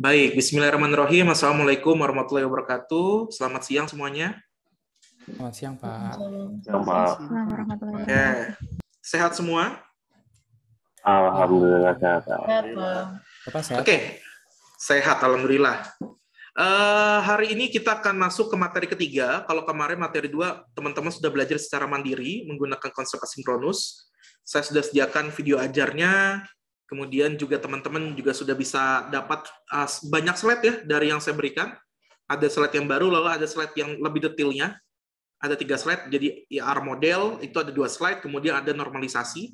Baik, bismillahirrahmanirrahim. Assalamualaikum warahmatullahi wabarakatuh. Selamat siang semuanya. Selamat siang, Pak. Selamat siang, Pak. Oke. Ya. Sehat semua? Alhamdulillah sehat. sehat? Oke. Sehat, alhamdulillah. Uh, hari ini kita akan masuk ke materi ketiga. Kalau kemarin materi dua, teman-teman sudah belajar secara mandiri menggunakan konsep asinkronus. Saya sudah sediakan video ajarnya, Kemudian juga teman-teman juga sudah bisa dapat ah, banyak slide ya dari yang saya berikan. Ada slide yang baru, lalu ada slide yang lebih detailnya. Ada tiga slide, jadi IR ya model, itu ada dua slide, kemudian ada normalisasi.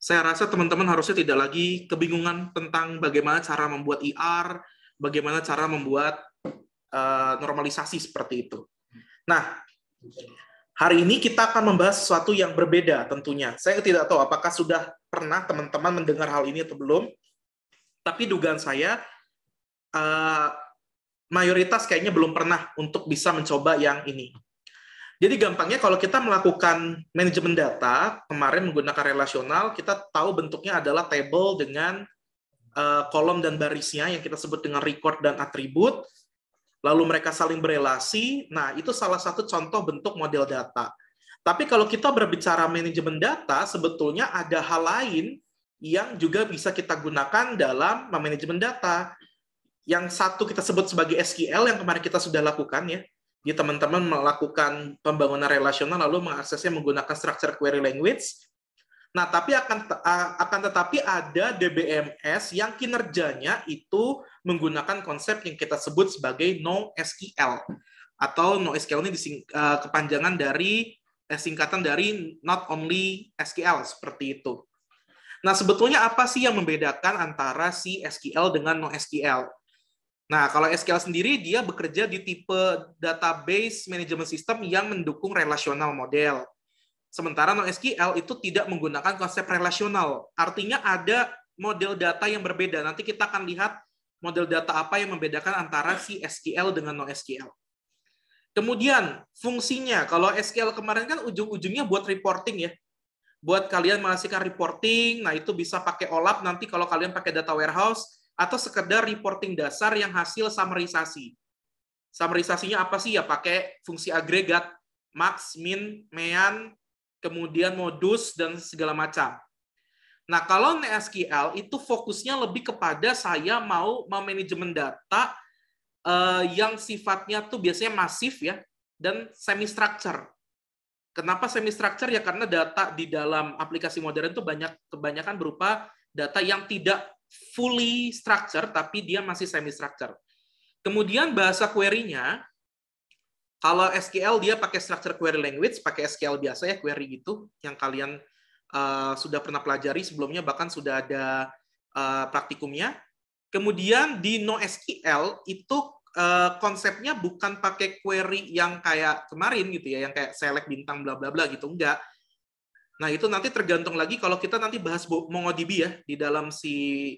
Saya rasa teman-teman harusnya tidak lagi kebingungan tentang bagaimana cara membuat IR, bagaimana cara membuat eh, normalisasi seperti itu. Nah, hari ini kita akan membahas sesuatu yang berbeda tentunya. Saya tidak tahu apakah sudah pernah teman-teman mendengar hal ini atau belum. Tapi dugaan saya uh, mayoritas kayaknya belum pernah untuk bisa mencoba yang ini. Jadi gampangnya kalau kita melakukan manajemen data kemarin menggunakan relasional, kita tahu bentuknya adalah table dengan uh, kolom dan barisnya yang kita sebut dengan record dan atribut. Lalu mereka saling berelasi. Nah, itu salah satu contoh bentuk model data. Tapi kalau kita berbicara manajemen data, sebetulnya ada hal lain yang juga bisa kita gunakan dalam manajemen data. Yang satu kita sebut sebagai SQL yang kemarin kita sudah lakukan ya. Jadi teman-teman melakukan pembangunan relasional lalu mengaksesnya menggunakan structure query language. Nah, tapi akan akan tetapi ada DBMS yang kinerjanya itu menggunakan konsep yang kita sebut sebagai no SQL atau no SQL ini dising, eh, kepanjangan dari Eh, singkatan dari not only SQL seperti itu. Nah, sebetulnya apa sih yang membedakan antara si SQL dengan No SQL? Nah, kalau SQL sendiri dia bekerja di tipe database management system yang mendukung relasional model. Sementara No SQL itu tidak menggunakan konsep relasional. Artinya ada model data yang berbeda. Nanti kita akan lihat model data apa yang membedakan antara si SQL dengan No SQL. Kemudian fungsinya, kalau SQL kemarin kan ujung-ujungnya buat reporting ya. Buat kalian menghasilkan reporting, nah itu bisa pakai OLAP nanti kalau kalian pakai data warehouse, atau sekedar reporting dasar yang hasil summarisasi. Summarisasinya apa sih? Ya pakai fungsi agregat, max, min, mean, kemudian modus, dan segala macam. Nah, kalau NSQL itu fokusnya lebih kepada saya mau memanajemen data uh, yang sifatnya tuh biasanya masif ya dan semi structure. Kenapa semi structure ya karena data di dalam aplikasi modern itu banyak kebanyakan berupa data yang tidak fully structure tapi dia masih semi structure. Kemudian bahasa query-nya kalau SQL dia pakai structure query language, pakai SQL biasa ya query itu yang kalian uh, sudah pernah pelajari sebelumnya bahkan sudah ada uh, praktikumnya. Kemudian di NoSQL itu eh, konsepnya bukan pakai query yang kayak kemarin gitu ya, yang kayak select bintang bla bla bla gitu, enggak. Nah, itu nanti tergantung lagi kalau kita nanti bahas MongoDB ya di dalam si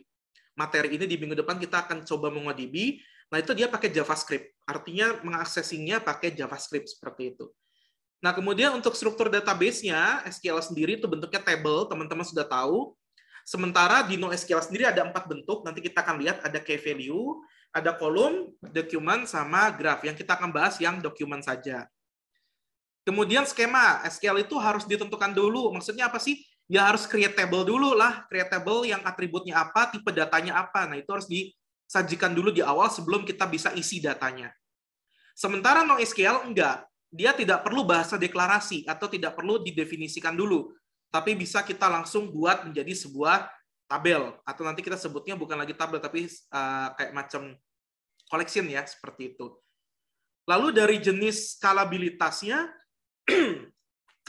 materi ini di minggu depan kita akan coba MongoDB. Nah, itu dia pakai JavaScript. Artinya mengaksesinya pakai JavaScript seperti itu. Nah, kemudian untuk struktur database-nya, SQL sendiri itu bentuknya table, teman-teman sudah tahu. Sementara di NoSQL sendiri ada empat bentuk. Nanti kita akan lihat ada key value, ada kolom, dokumen, sama graph. Yang kita akan bahas yang dokumen saja. Kemudian skema SQL itu harus ditentukan dulu. Maksudnya apa sih? Ya harus create table dulu lah. Create table yang atributnya apa, tipe datanya apa. Nah itu harus disajikan dulu di awal sebelum kita bisa isi datanya. Sementara NoSQL enggak. Dia tidak perlu bahasa deklarasi atau tidak perlu didefinisikan dulu tapi bisa kita langsung buat menjadi sebuah tabel atau nanti kita sebutnya bukan lagi tabel tapi uh, kayak macam collection ya seperti itu. Lalu dari jenis skalabilitasnya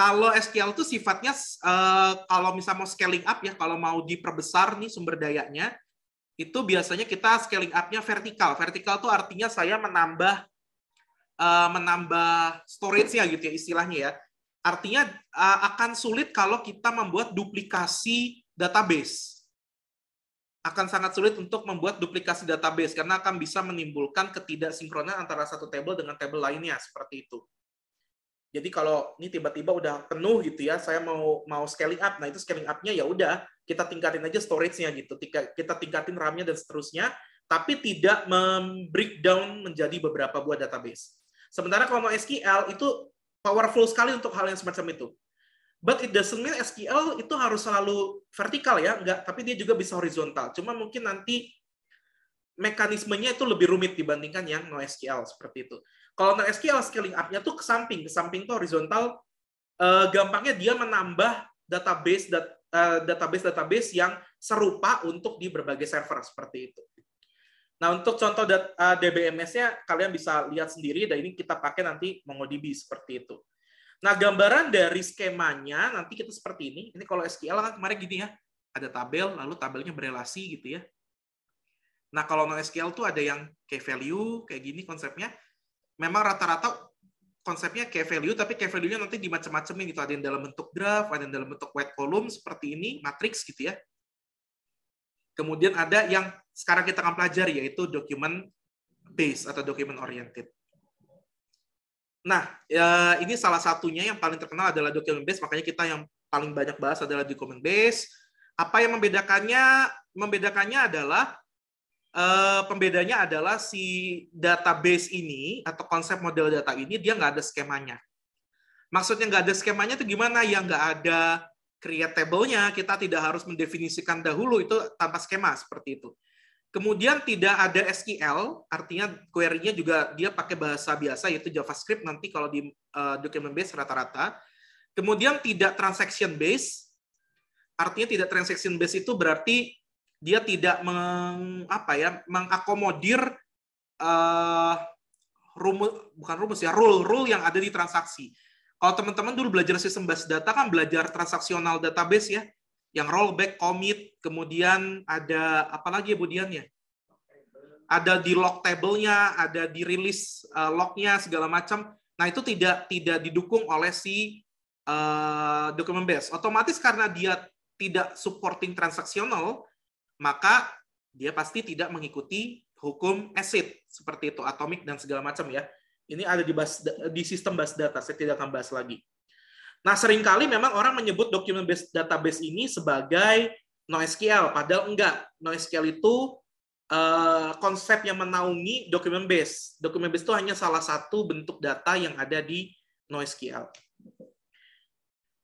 kalau SQL itu sifatnya uh, kalau misal mau scaling up ya kalau mau diperbesar nih sumber dayanya itu biasanya kita scaling up-nya vertikal. Vertikal itu artinya saya menambah uh, menambah storage-nya gitu ya istilahnya ya Artinya eh, akan sulit kalau kita membuat duplikasi database. Akan sangat sulit untuk membuat duplikasi database karena akan bisa menimbulkan ketidaksinkronan antara satu table dengan table lainnya seperti itu. Jadi kalau ini tiba-tiba udah penuh gitu ya, saya mau mau scaling up. Nah, itu scaling up-nya ya udah kita tingkatin aja storage-nya gitu. Kita tingkatin RAM-nya dan seterusnya, tapi tidak membreakdown menjadi beberapa buah database. Sementara kalau mau SQL itu powerful sekali untuk hal yang semacam itu. But it doesn't mean SQL itu harus selalu vertikal ya, enggak. Tapi dia juga bisa horizontal. Cuma mungkin nanti mekanismenya itu lebih rumit dibandingkan yang no SQL seperti itu. Kalau no SQL scaling up-nya tuh ke samping, ke samping tuh horizontal. Uh, gampangnya dia menambah database dat, uh, eh, database database yang serupa untuk di berbagai server seperti itu. Nah, untuk contoh DBMS-nya eh, kalian bisa lihat sendiri dan ini kita pakai nanti MongoDB seperti itu. Nah, gambaran dari skemanya nanti kita seperti ini. Ini kalau SQL kan kemarin gini ya. Ada tabel, lalu tabelnya berelasi gitu ya. Nah, kalau non SQL tuh ada yang key value kayak gini konsepnya. Memang rata-rata konsepnya key value tapi key value-nya nanti dimacam-macamin gitu. Ada yang dalam bentuk graph, ada yang dalam bentuk white column seperti ini, matrix gitu ya. Kemudian ada yang sekarang kita akan pelajari yaitu document base atau document oriented. Nah, ya, ini salah satunya yang paling terkenal adalah document base makanya kita yang paling banyak bahas adalah document base Apa yang membedakannya? Membedakannya adalah eh, pembedanya adalah si database ini atau konsep model data ini dia nggak ada skemanya. Maksudnya nggak ada skemanya itu gimana? Yang nggak ada create table-nya kita tidak harus mendefinisikan dahulu itu tanpa skema seperti itu. Kemudian tidak ada SQL, artinya query-nya juga dia pakai bahasa biasa yaitu JavaScript nanti kalau di uh, eh, document base rata-rata. Kemudian tidak transaction base, artinya tidak transaction base itu berarti dia tidak meng, apa ya mengakomodir uh, rumus bukan rumus ya rule rule yang ada di transaksi. Kalau teman-teman dulu belajar sistem basis data kan belajar transaksional database ya, yang rollback, commit, kemudian ada apa lagi ya Budiannya? Ada di log table-nya, ada di release eh, log-nya segala macam. Nah, itu tidak tidak didukung oleh si uh, eh, document base. Otomatis karena dia tidak supporting transaksional, maka dia pasti tidak mengikuti hukum ACID seperti itu, atomic dan segala macam ya. Ini ada di, bas, di sistem base data, saya tidak akan bahas lagi. Nah, seringkali memang orang menyebut dokumen database ini sebagai NoSQL, padahal enggak. NoSQL itu uh, konsep yang menaungi dokumen base. Dokumen base itu hanya salah satu bentuk data yang ada di NoSQL.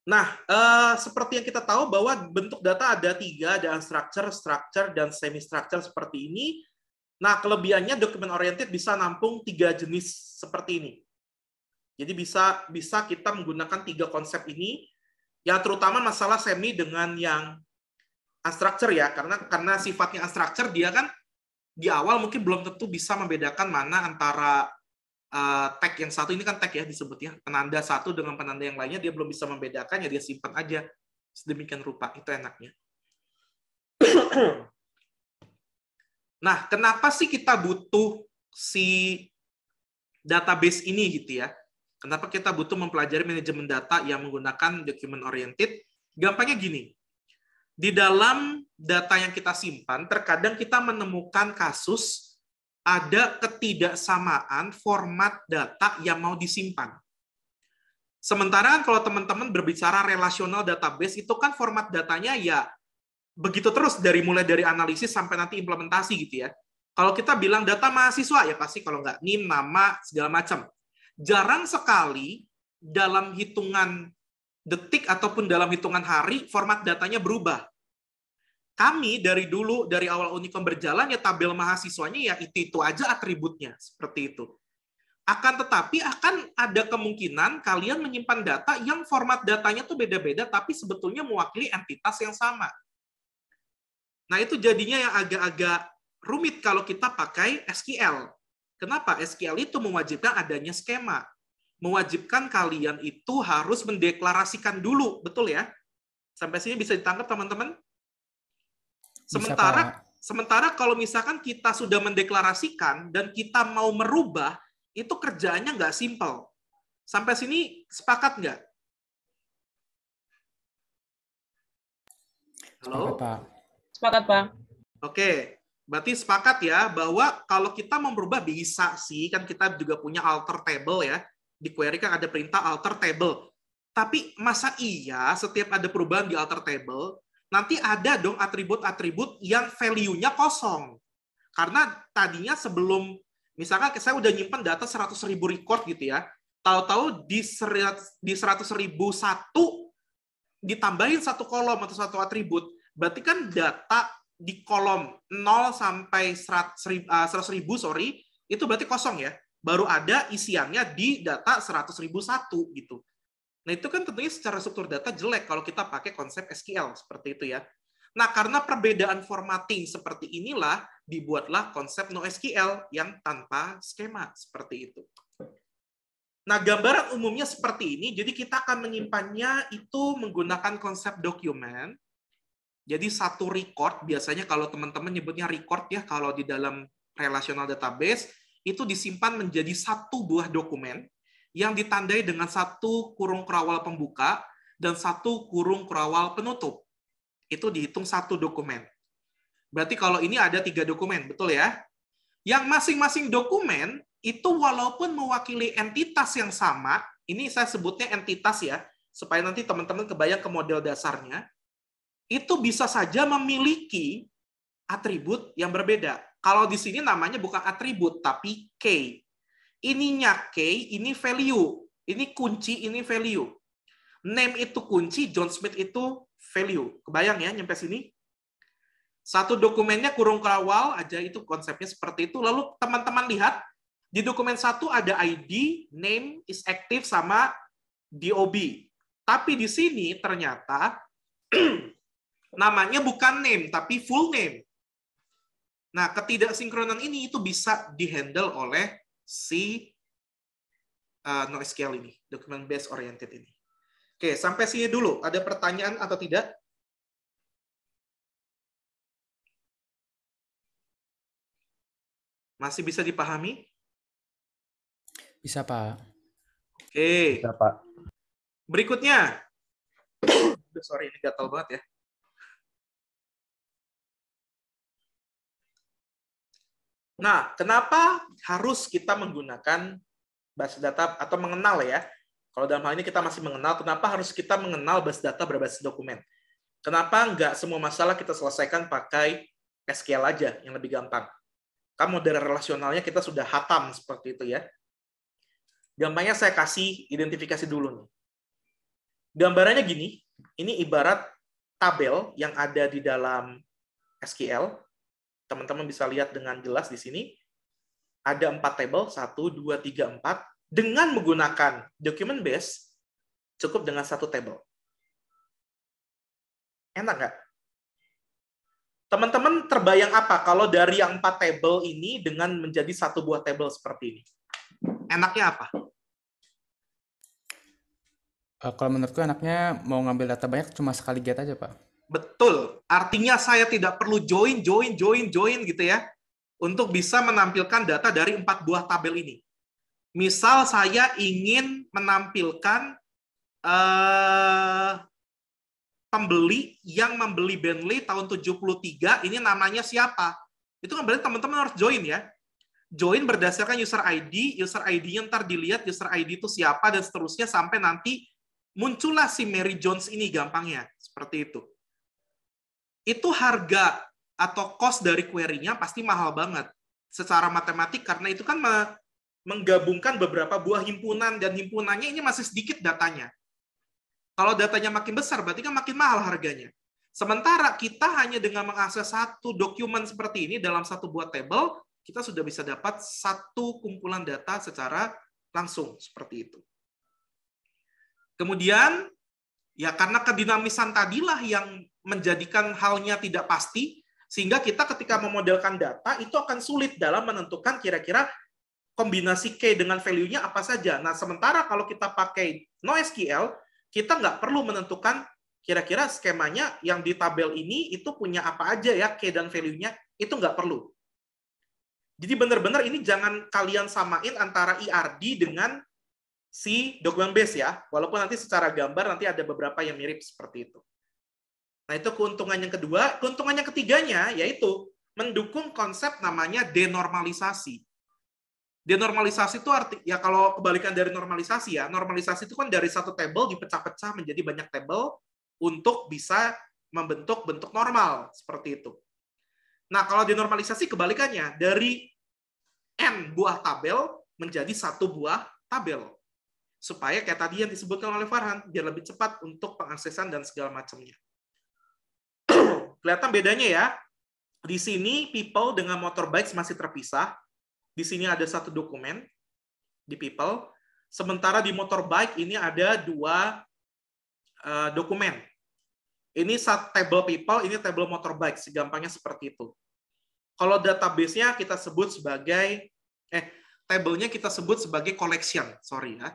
Nah, uh, seperti yang kita tahu bahwa bentuk data ada tiga, ada unstructured, structure, dan semi-structure seperti ini. Nah, kelebihannya dokumen oriented bisa nampung tiga jenis seperti ini. Jadi bisa bisa kita menggunakan tiga konsep ini ya terutama masalah semi dengan yang unstructured ya karena karena sifatnya unstructured dia kan di awal mungkin belum tentu bisa membedakan mana antara uh, tag yang satu ini kan tag ya disebutnya penanda satu dengan penanda yang lainnya dia belum bisa membedakannya dia simpan aja sedemikian rupa itu enaknya Nah, kenapa sih kita butuh si database ini gitu ya? Kenapa kita butuh mempelajari manajemen data yang menggunakan document oriented? Gampangnya gini. Di dalam data yang kita simpan, terkadang kita menemukan kasus ada ketidaksamaan format data yang mau disimpan. Sementara kalau teman-teman berbicara relasional database itu kan format datanya ya begitu terus dari mulai dari analisis sampai nanti implementasi gitu ya. Kalau kita bilang data mahasiswa ya pasti kalau nggak NIM, nama segala macam. Jarang sekali dalam hitungan detik ataupun dalam hitungan hari format datanya berubah. Kami dari dulu dari awal unikom berjalan ya tabel mahasiswanya ya itu itu aja atributnya seperti itu. Akan tetapi akan ada kemungkinan kalian menyimpan data yang format datanya tuh beda-beda tapi sebetulnya mewakili entitas yang sama Nah, itu jadinya yang agak-agak rumit kalau kita pakai SQL. Kenapa? SQL itu mewajibkan adanya skema. Mewajibkan kalian itu harus mendeklarasikan dulu, betul ya? Sampai sini bisa ditangkap teman-teman? Sementara bisa, sementara kalau misalkan kita sudah mendeklarasikan dan kita mau merubah, itu kerjaannya nggak simple. Sampai sini sepakat nggak? Halo? Sampai, Pak. Sepakat, Bang. Oke, berarti sepakat ya bahwa kalau kita mau berubah bisa sih, kan kita juga punya alter table ya. Di query kan ada perintah alter table. Tapi masa iya setiap ada perubahan di alter table, nanti ada dong atribut-atribut yang value-nya kosong. Karena tadinya sebelum, misalkan saya udah nyimpan data 100 ribu record gitu ya, tahu-tahu di, di 100 ribu satu ditambahin satu kolom atau satu atribut, berarti kan data di kolom 0 sampai 100 eh, ribu, sorry, itu berarti kosong ya. Baru ada isiannya di data 100 ribu satu gitu. Nah itu kan tentunya secara struktur data jelek kalau kita pakai konsep SQL seperti itu ya. Nah karena perbedaan formatting seperti inilah dibuatlah konsep NoSQL yang tanpa skema seperti itu. Nah, gambaran umumnya seperti ini. Jadi kita akan menyimpannya itu menggunakan konsep dokumen. Jadi satu record biasanya kalau teman-teman nyebutnya record ya kalau di dalam relational database itu disimpan menjadi satu buah dokumen yang ditandai dengan satu kurung kerawal pembuka dan satu kurung kerawal penutup. Itu dihitung satu dokumen. Berarti kalau ini ada tiga dokumen, betul ya? Yang masing-masing dokumen itu walaupun mewakili entitas yang sama, ini saya sebutnya entitas ya, supaya nanti teman-teman kebayang ke model dasarnya, itu bisa saja memiliki atribut yang berbeda. Kalau di sini namanya bukan atribut, tapi key. Ininya key, ini value. Ini kunci, ini value. Name itu kunci, John Smith itu value. Kebayang ya, nyampe sini? Satu dokumennya kurung kawal aja itu konsepnya seperti itu. Lalu teman-teman lihat, di dokumen satu ada ID, name is active sama DOB. Tapi di sini ternyata namanya bukan name tapi full name. Nah, ketidaksinkronan ini itu bisa dihandle oleh si uh, NoSQL ini, document based oriented ini. Oke, sampai sini dulu. Ada pertanyaan atau tidak? Masih bisa dipahami? Bisa, Pak. Oke. Bisa, Pak. Berikutnya. Sorry, ini gatal banget ya. Nah, kenapa harus kita menggunakan basis data atau mengenal ya? Kalau dalam hal ini kita masih mengenal, kenapa harus kita mengenal basis data berbasis dokumen? Kenapa nggak semua masalah kita selesaikan pakai SQL aja yang lebih gampang? Kan model relasionalnya kita sudah hatam seperti itu ya. Gampangnya saya kasih identifikasi dulu nih. Gambarannya gini, ini ibarat tabel yang ada di dalam SQL teman-teman bisa lihat dengan jelas di sini ada empat table, satu, dua, tiga, empat. Dengan menggunakan document base, cukup dengan satu table. Enak nggak? Teman-teman terbayang apa kalau dari yang empat table ini dengan menjadi satu buah table seperti ini? Enaknya apa? Eh, kalau menurutku enaknya mau ngambil data banyak cuma sekali get aja, Pak. Betul. Artinya saya tidak perlu join, join, join, join gitu ya. Untuk bisa menampilkan data dari empat buah tabel ini. Misal saya ingin menampilkan eh, pembeli yang membeli Bentley tahun 73, ini namanya siapa? Itu kan berarti teman-teman harus join ya. Join berdasarkan user ID, user ID-nya ntar dilihat user ID itu siapa, dan seterusnya sampai nanti muncullah si Mary Jones ini gampangnya. Seperti itu itu harga atau cost dari query-nya pasti mahal banget secara matematik karena itu kan menggabungkan beberapa buah himpunan dan himpunannya ini masih sedikit datanya. Kalau datanya makin besar berarti kan makin mahal harganya. Sementara kita hanya dengan mengakses satu dokumen seperti ini dalam satu buah table, kita sudah bisa dapat satu kumpulan data secara langsung seperti itu. Kemudian ya karena kedinamisan tadilah yang menjadikan halnya tidak pasti sehingga kita ketika memodelkan data itu akan sulit dalam menentukan kira-kira kombinasi K dengan value-nya apa saja. Nah, sementara kalau kita pakai NoSQL, kita nggak perlu menentukan kira-kira skemanya yang di tabel ini itu punya apa aja ya K dan value-nya, itu nggak perlu. Jadi benar-benar ini jangan kalian samain antara IRD e dengan si dokumen base ya, walaupun nanti secara gambar nanti ada beberapa yang mirip seperti itu. Nah, itu keuntungan yang kedua. Keuntungan yang ketiganya yaitu mendukung konsep namanya denormalisasi. Denormalisasi itu arti ya kalau kebalikan dari normalisasi ya, normalisasi itu kan dari satu table dipecah-pecah menjadi banyak table untuk bisa membentuk bentuk normal seperti itu. Nah, kalau denormalisasi kebalikannya dari n buah tabel menjadi satu buah tabel. Supaya kayak tadi yang disebutkan oleh Farhan, biar lebih cepat untuk pengaksesan dan segala macamnya. Kelihatan bedanya ya. Di sini people dengan motorbikes masih terpisah. Di sini ada satu dokumen di people. Sementara di motorbike ini ada dua uh, dokumen. Ini table people, ini table motorbike. Segampangnya seperti itu. Kalau database-nya kita sebut sebagai eh table-nya kita sebut sebagai collection, sorry ya.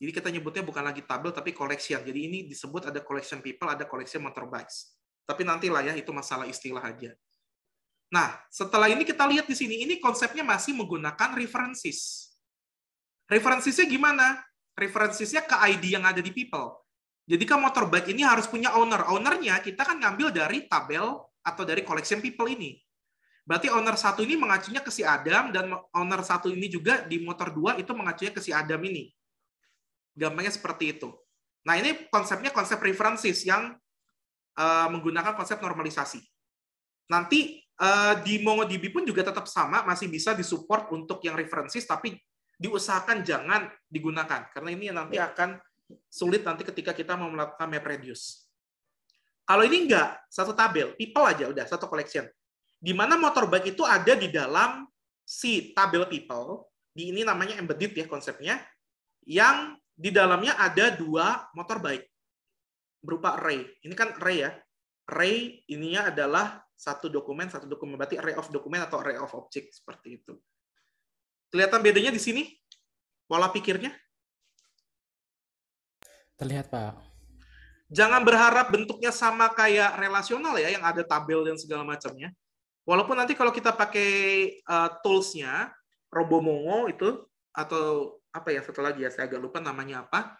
Jadi kita nyebutnya bukan lagi table tapi collection. Jadi ini disebut ada collection people, ada collection motorbikes. Tapi nantilah ya, itu masalah istilah aja. Nah, setelah ini kita lihat di sini, ini konsepnya masih menggunakan references. referensinya gimana? referensinya ke ID yang ada di people. Jadi kan motor bike ini harus punya owner. Ownernya kita kan ngambil dari tabel atau dari collection people ini. Berarti owner satu ini mengacunya ke si Adam dan owner satu ini juga di motor dua itu mengacunya ke si Adam ini. Gampangnya seperti itu. Nah ini konsepnya konsep references yang Eh, menggunakan konsep normalisasi. Nanti eh, di MongoDB pun juga tetap sama, masih bisa disupport untuk yang referensis, tapi diusahakan jangan digunakan karena ini nanti ya. akan sulit nanti ketika kita mau melakukan map reduce. Kalau ini enggak, satu tabel, people aja udah, satu collection. Di mana motorbike itu ada di dalam si tabel people, di ini namanya embedded ya konsepnya, yang di dalamnya ada dua motorbike berupa array. Ini kan array ya. Array ininya adalah satu dokumen, satu dokumen. Berarti array of dokumen atau array of object seperti itu. Kelihatan bedanya di sini? Pola pikirnya? Terlihat, Pak. Jangan berharap bentuknya sama kayak relasional ya, yang ada tabel dan segala macamnya. Walaupun nanti kalau kita pakai uh, tools-nya, Robomongo itu, atau apa ya, setelah lagi ya, saya agak lupa namanya apa,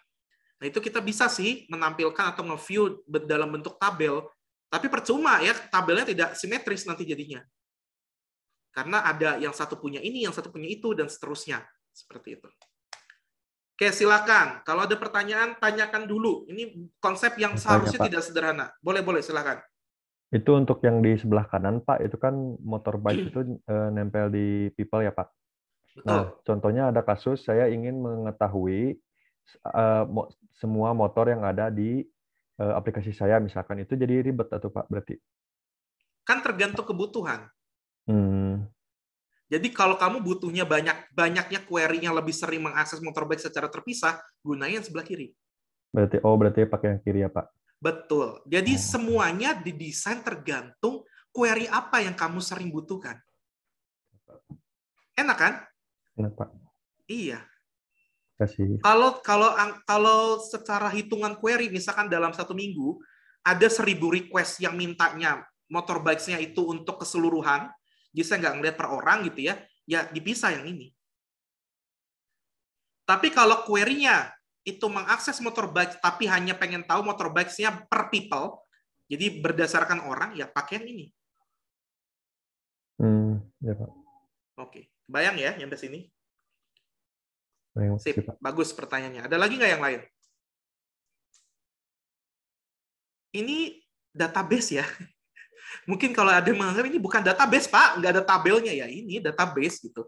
Nah, itu kita bisa sih menampilkan atau nge-view dalam bentuk tabel, tapi percuma ya tabelnya tidak simetris nanti jadinya. Karena ada yang satu punya ini, yang satu punya itu, dan seterusnya. Seperti itu. Oke, silakan. Kalau ada pertanyaan, tanyakan dulu. Ini konsep yang seharusnya Tanya, tidak sederhana. Boleh-boleh, silakan. Itu untuk yang di sebelah kanan, Pak. Itu kan motorbike itu uh, nempel di people ya, Pak. Nah, Betul. Nah, contohnya ada kasus saya ingin mengetahui uh, semua motor yang ada di uh, aplikasi saya misalkan itu jadi ribet atau Pak berarti? Kan tergantung kebutuhan. Hmm. Jadi kalau kamu butuhnya banyak banyaknya query yang lebih sering mengakses motor motorbike secara terpisah, gunain sebelah kiri. Berarti oh berarti pakai yang kiri ya Pak? Betul. Jadi hmm. semuanya didesain tergantung query apa yang kamu sering butuhkan. Enak kan? Enak Pak. Iya kasih. Kalau kalau kalau secara hitungan query misalkan dalam satu minggu ada seribu request yang mintanya motor bikesnya itu untuk keseluruhan, jadi saya nggak ngeliat per orang gitu ya, ya dipisah yang ini. Tapi kalau query-nya itu mengakses motor bike tapi hanya pengen tahu motor bikesnya per people, jadi berdasarkan orang ya pakai yang ini. Hmm, ya Pak. Oke, bayang ya yang nyampe sini. Sip, bagus pertanyaannya. Ada lagi nggak yang lain? Ini database ya. Mungkin kalau ada yang menganggap ini bukan database, Pak. Nggak ada tabelnya ya. Ini database gitu.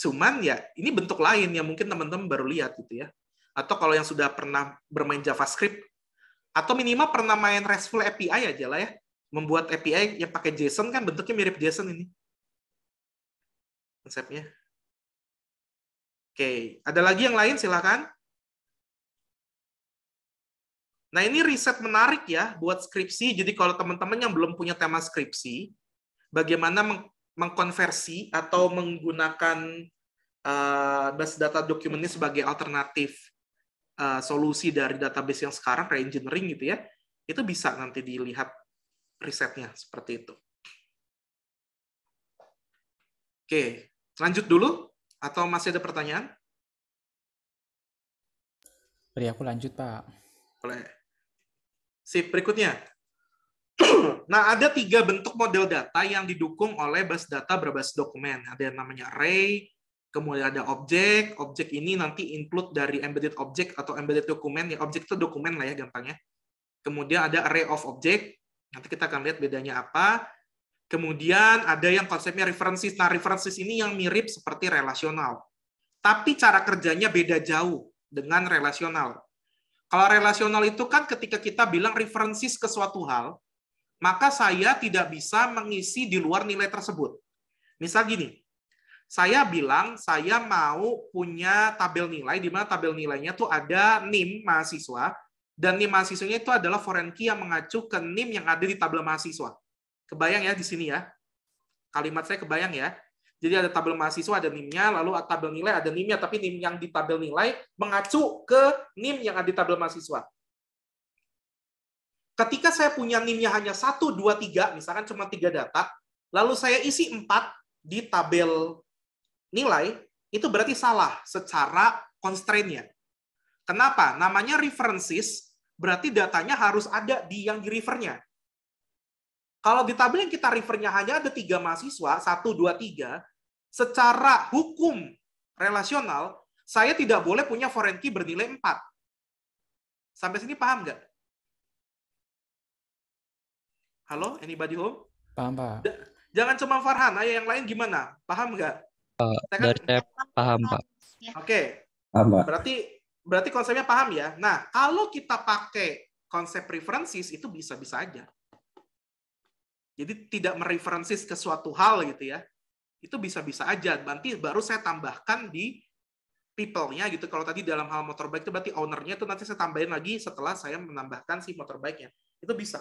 Cuman ya ini bentuk lain yang mungkin teman-teman baru lihat gitu ya. Atau kalau yang sudah pernah bermain JavaScript, atau minimal pernah main RESTful API aja lah ya. Membuat API yang pakai JSON kan bentuknya mirip JSON ini. Konsepnya. Oke, ada lagi yang lain silakan. Nah, ini riset menarik ya buat skripsi. Jadi kalau teman-teman yang belum punya tema skripsi, bagaimana meng mengkonversi atau menggunakan uh, eh, base data dokumen ini sebagai alternatif uh, solusi dari database yang sekarang reengineering gitu ya. Itu bisa nanti dilihat risetnya seperti itu. Oke, lanjut dulu. Atau masih ada pertanyaan? Beri aku lanjut, Pak. Boleh. Sip, berikutnya. nah, ada tiga bentuk model data yang didukung oleh bus data berbasis dokumen. Ada yang namanya array, kemudian ada objek. Objek ini nanti input dari embedded object atau embedded dokumen. Ya, objek itu dokumen lah ya gampangnya. Kemudian ada array of object. Nanti kita akan lihat bedanya apa. Kemudian ada yang konsepnya referensi, Nah, references ini yang mirip seperti relasional. Tapi cara kerjanya beda jauh dengan relasional. Kalau relasional itu kan ketika kita bilang referensi ke suatu hal, maka saya tidak bisa mengisi di luar nilai tersebut. Misal gini, saya bilang saya mau punya tabel nilai di mana tabel nilainya tuh ada NIM mahasiswa dan NIM mahasiswanya itu adalah foreign key yang mengacu ke NIM yang ada di tabel mahasiswa. Kebayang ya di sini ya. Kalimat saya kebayang ya. Jadi ada tabel mahasiswa, ada nimnya nya lalu tabel nilai ada nimnya tapi NIM yang di tabel nilai mengacu ke NIM yang ada di tabel mahasiswa. Ketika saya punya nimnya hanya satu dua tiga misalkan cuma tiga data, lalu saya isi empat di tabel nilai, itu berarti salah secara constraint-nya. Kenapa? Namanya references, berarti datanya harus ada di yang di refer-nya. Kalau di tabel yang kita refernya hanya ada tiga mahasiswa, satu, dua, tiga, secara hukum relasional, saya tidak boleh punya foreign key bernilai empat. Sampai sini paham nggak? Halo, anybody home? Paham, Pak. D jangan cuma Farhan, ayah yang lain gimana? Paham nggak? Uh, kan... paham, Pak. Ya. Oke. Okay. Paham, Berarti berarti konsepnya paham ya. Nah, kalau kita pakai konsep preferences itu bisa-bisa aja. Jadi tidak mereferensis ke suatu hal gitu ya. Itu bisa-bisa aja. Nanti baru saya tambahkan di people-nya gitu. Kalau tadi dalam hal motorbike itu berarti ownernya itu nanti saya tambahin lagi setelah saya menambahkan si motorbike-nya. Itu bisa.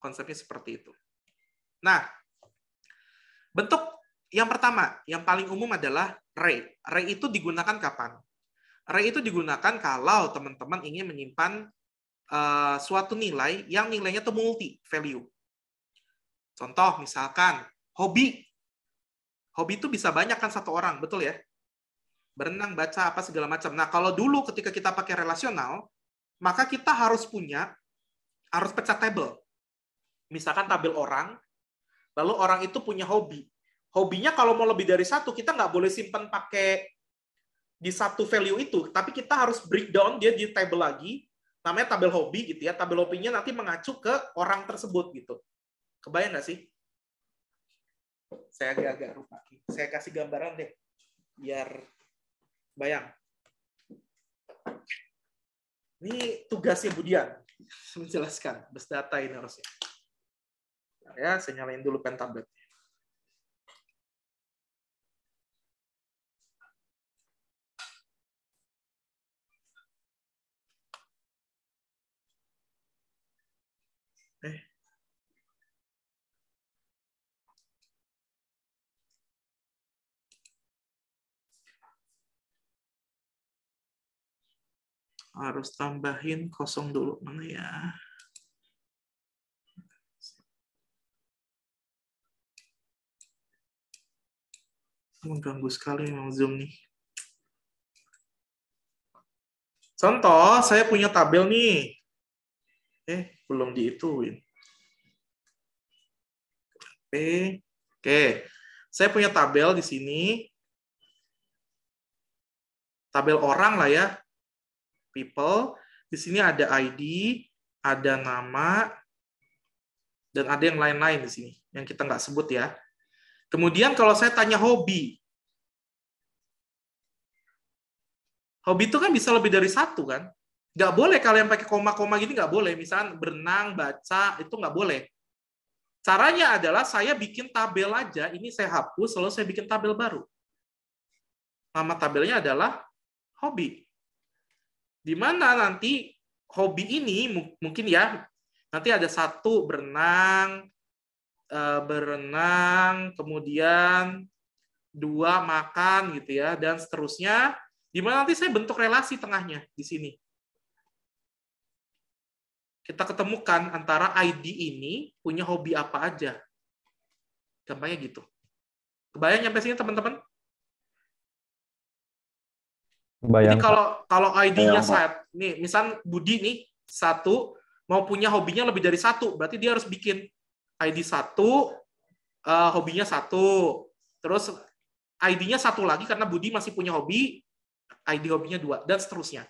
Konsepnya seperti itu. Nah, bentuk yang pertama, yang paling umum adalah array. Array itu digunakan kapan? Array itu digunakan kalau teman-teman ingin menyimpan uh, suatu nilai yang nilainya itu multi value. Contoh misalkan hobi. Hobi itu bisa banyak kan satu orang, betul ya? Berenang, baca, apa segala macam. Nah, kalau dulu ketika kita pakai relasional, maka kita harus punya, harus pecah tabel. Misalkan tabel orang, lalu orang itu punya hobi. Hobinya kalau mau lebih dari satu, kita nggak boleh simpan pakai di satu value itu, tapi kita harus breakdown dia di table lagi, namanya tabel hobi gitu ya. Tabel hobinya nanti mengacu ke orang tersebut gitu. Kebayang nggak sih? Saya agak-agak lupa. Saya kasih gambaran deh, biar bayang. Ini tugasnya Budian menjelaskan best data ini harusnya. Ya, saya nyalain dulu pen tablet. Eh, harus tambahin kosong dulu mana ya mengganggu sekali memang Zoom nih. Contoh, saya punya tabel nih. Eh, belum diituin. Oke. Oke. Saya punya tabel di sini. Tabel orang lah ya people. Di sini ada ID, ada nama, dan ada yang lain-lain di sini yang kita nggak sebut ya. Kemudian kalau saya tanya hobi, hobi itu kan bisa lebih dari satu kan? Nggak boleh kalian pakai koma-koma gini nggak boleh. Misalnya berenang, baca itu nggak boleh. Caranya adalah saya bikin tabel aja, ini saya hapus, lalu saya bikin tabel baru. Nama tabelnya adalah hobi di mana nanti hobi ini mungkin ya nanti ada satu berenang eh, berenang kemudian dua makan gitu ya dan seterusnya di mana nanti saya bentuk relasi tengahnya di sini kita ketemukan antara ID ini punya hobi apa aja gampangnya gitu kebayang sampai sini teman-teman Bayang. Jadi kalau kalau ID-nya saat nih, misal Budi nih satu mau punya hobinya lebih dari satu, berarti dia harus bikin ID satu, uh, hobinya satu, terus ID-nya satu lagi karena Budi masih punya hobi, ID hobinya dua dan seterusnya.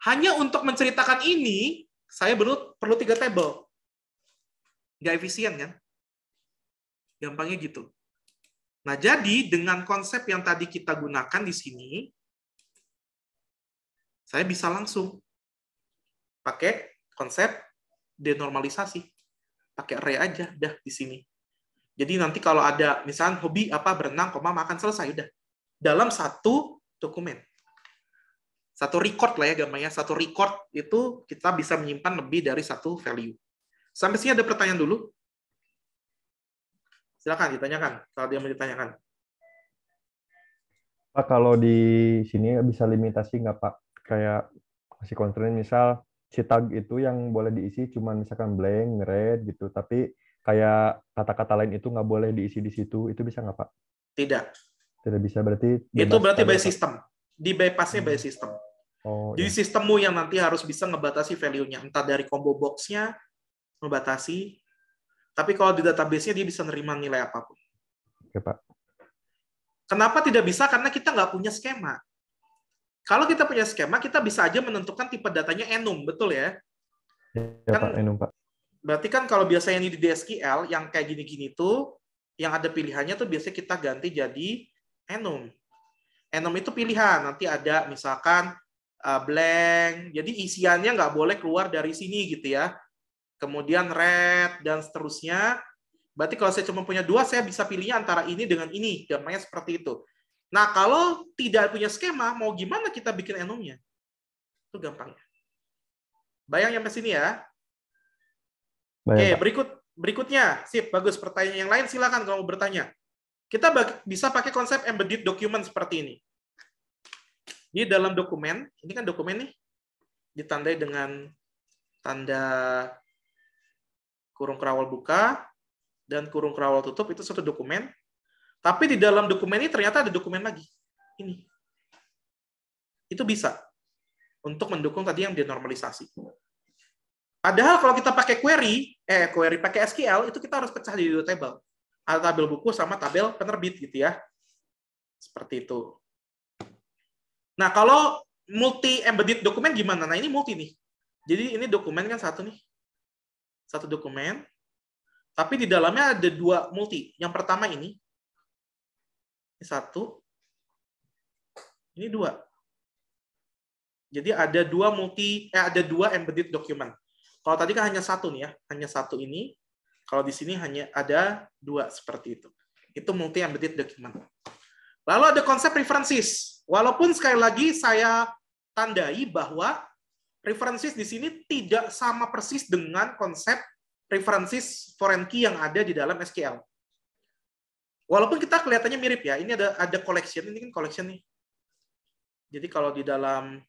Hanya untuk menceritakan ini, saya perlu perlu tiga table. Nggak efisien kan? Gampangnya gitu. Nah, jadi dengan konsep yang tadi kita gunakan di sini, saya bisa langsung pakai konsep denormalisasi. Pakai re aja dah di sini. Jadi nanti kalau ada misalnya hobi apa berenang, koma makan selesai udah. Dalam satu dokumen. Satu record lah ya gambarnya. Satu record itu kita bisa menyimpan lebih dari satu value. Sampai sini ada pertanyaan dulu? Silakan ditanyakan kalau dia mau ditanyakan. Pak, kalau di sini bisa limitasi nggak Pak? kayak masih constraint misal si tag itu yang boleh diisi cuma misalkan blank, red gitu, tapi kayak kata-kata lain itu nggak boleh diisi di situ, itu bisa nggak Pak? Tidak. Tidak bisa berarti. Itu berarti by system. Di bypassnya hmm. by system. Oh, Jadi iya. sistemmu yang nanti harus bisa ngebatasi value-nya, entah dari combo box-nya ngebatasi, tapi kalau di database-nya dia bisa nerima nilai apapun. Oke Pak. Kenapa tidak bisa? Karena kita nggak punya skema. Kalau kita punya skema, kita bisa aja menentukan tipe datanya enum, betul ya? Ya, kan, Pak, enum, Pak. Berarti kan kalau biasanya ini di DSQL, yang kayak gini-gini tuh, yang ada pilihannya tuh biasanya kita ganti jadi enum. Enum itu pilihan, nanti ada misalkan uh, blank, jadi isiannya nggak boleh keluar dari sini gitu ya. Kemudian red, dan seterusnya. Berarti kalau saya cuma punya dua, saya bisa pilihnya antara ini dengan ini. Gampangnya seperti itu. Nah, kalau tidak punya skema, mau gimana kita bikin enumnya? Itu gampangnya. Bayang sampai sini ya. Oke, Oke, berikut berikutnya. Sip, bagus. Pertanyaan yang lain silakan kalau mau bertanya. Kita bisa pakai konsep embedded document seperti ini. Di dalam dokumen, ini kan dokumen nih, ditandai dengan tanda kurung kerawal buka dan kurung kerawal tutup itu satu dokumen tapi di dalam dokumen ini ternyata ada dokumen lagi. Ini. Itu bisa untuk mendukung tadi yang dinormalisasi. Padahal kalau kita pakai query, eh query pakai SQL itu kita harus pecah jadi dua tabel. Ada tabel buku sama tabel penerbit gitu ya. Seperti itu. Nah, kalau multi embedded dokumen gimana? Nah, ini multi nih. Jadi ini dokumen kan satu nih. Satu dokumen. Tapi di dalamnya ada dua multi. Yang pertama ini, ini satu. Ini dua. Jadi ada dua multi, eh ada dua embedded document. Kalau tadi kan hanya satu nih ya, hanya satu ini. Kalau di sini hanya ada dua seperti itu. Itu multi embedded document. Lalu ada konsep references. Walaupun sekali lagi saya tandai bahwa references di sini tidak sama persis dengan konsep references foreign yang ada di dalam SQL. Walaupun kita kelihatannya mirip ya, ini ada ada collection, ini kan collection nih. Jadi kalau di dalam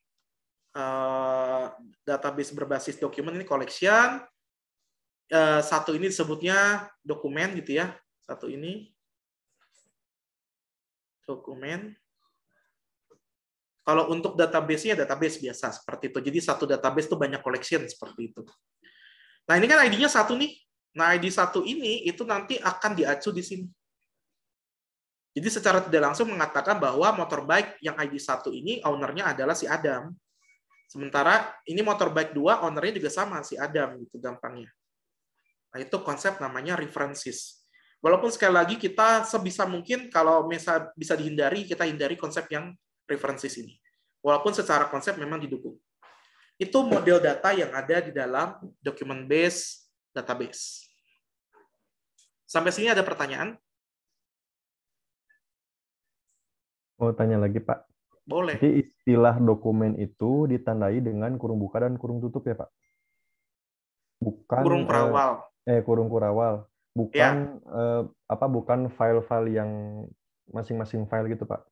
uh, database berbasis dokumen ini collection, uh, satu ini disebutnya dokumen gitu ya, satu ini dokumen. Kalau untuk database-nya ya database biasa seperti itu. Jadi satu database itu banyak collection seperti itu. Nah ini kan ID-nya satu nih. Nah ID satu ini itu nanti akan diacu di sini jadi secara tidak langsung mengatakan bahwa motorbike yang ID 1 ini ownernya adalah si Adam. Sementara ini motorbike 2 ownernya juga sama si Adam gitu gampangnya. Nah, itu konsep namanya references. Walaupun sekali lagi kita sebisa mungkin kalau bisa bisa dihindari, kita hindari konsep yang references ini. Walaupun secara konsep memang didukung. Itu model data yang ada di dalam document base database. Sampai sini ada pertanyaan? Mau tanya lagi Pak. Boleh. Jadi istilah dokumen itu ditandai dengan kurung buka dan kurung tutup ya Pak? Bukan kurung kurawal. Eh, eh, kurung kurawal. Bukan ya. eh, apa bukan file-file yang masing-masing file gitu Pak?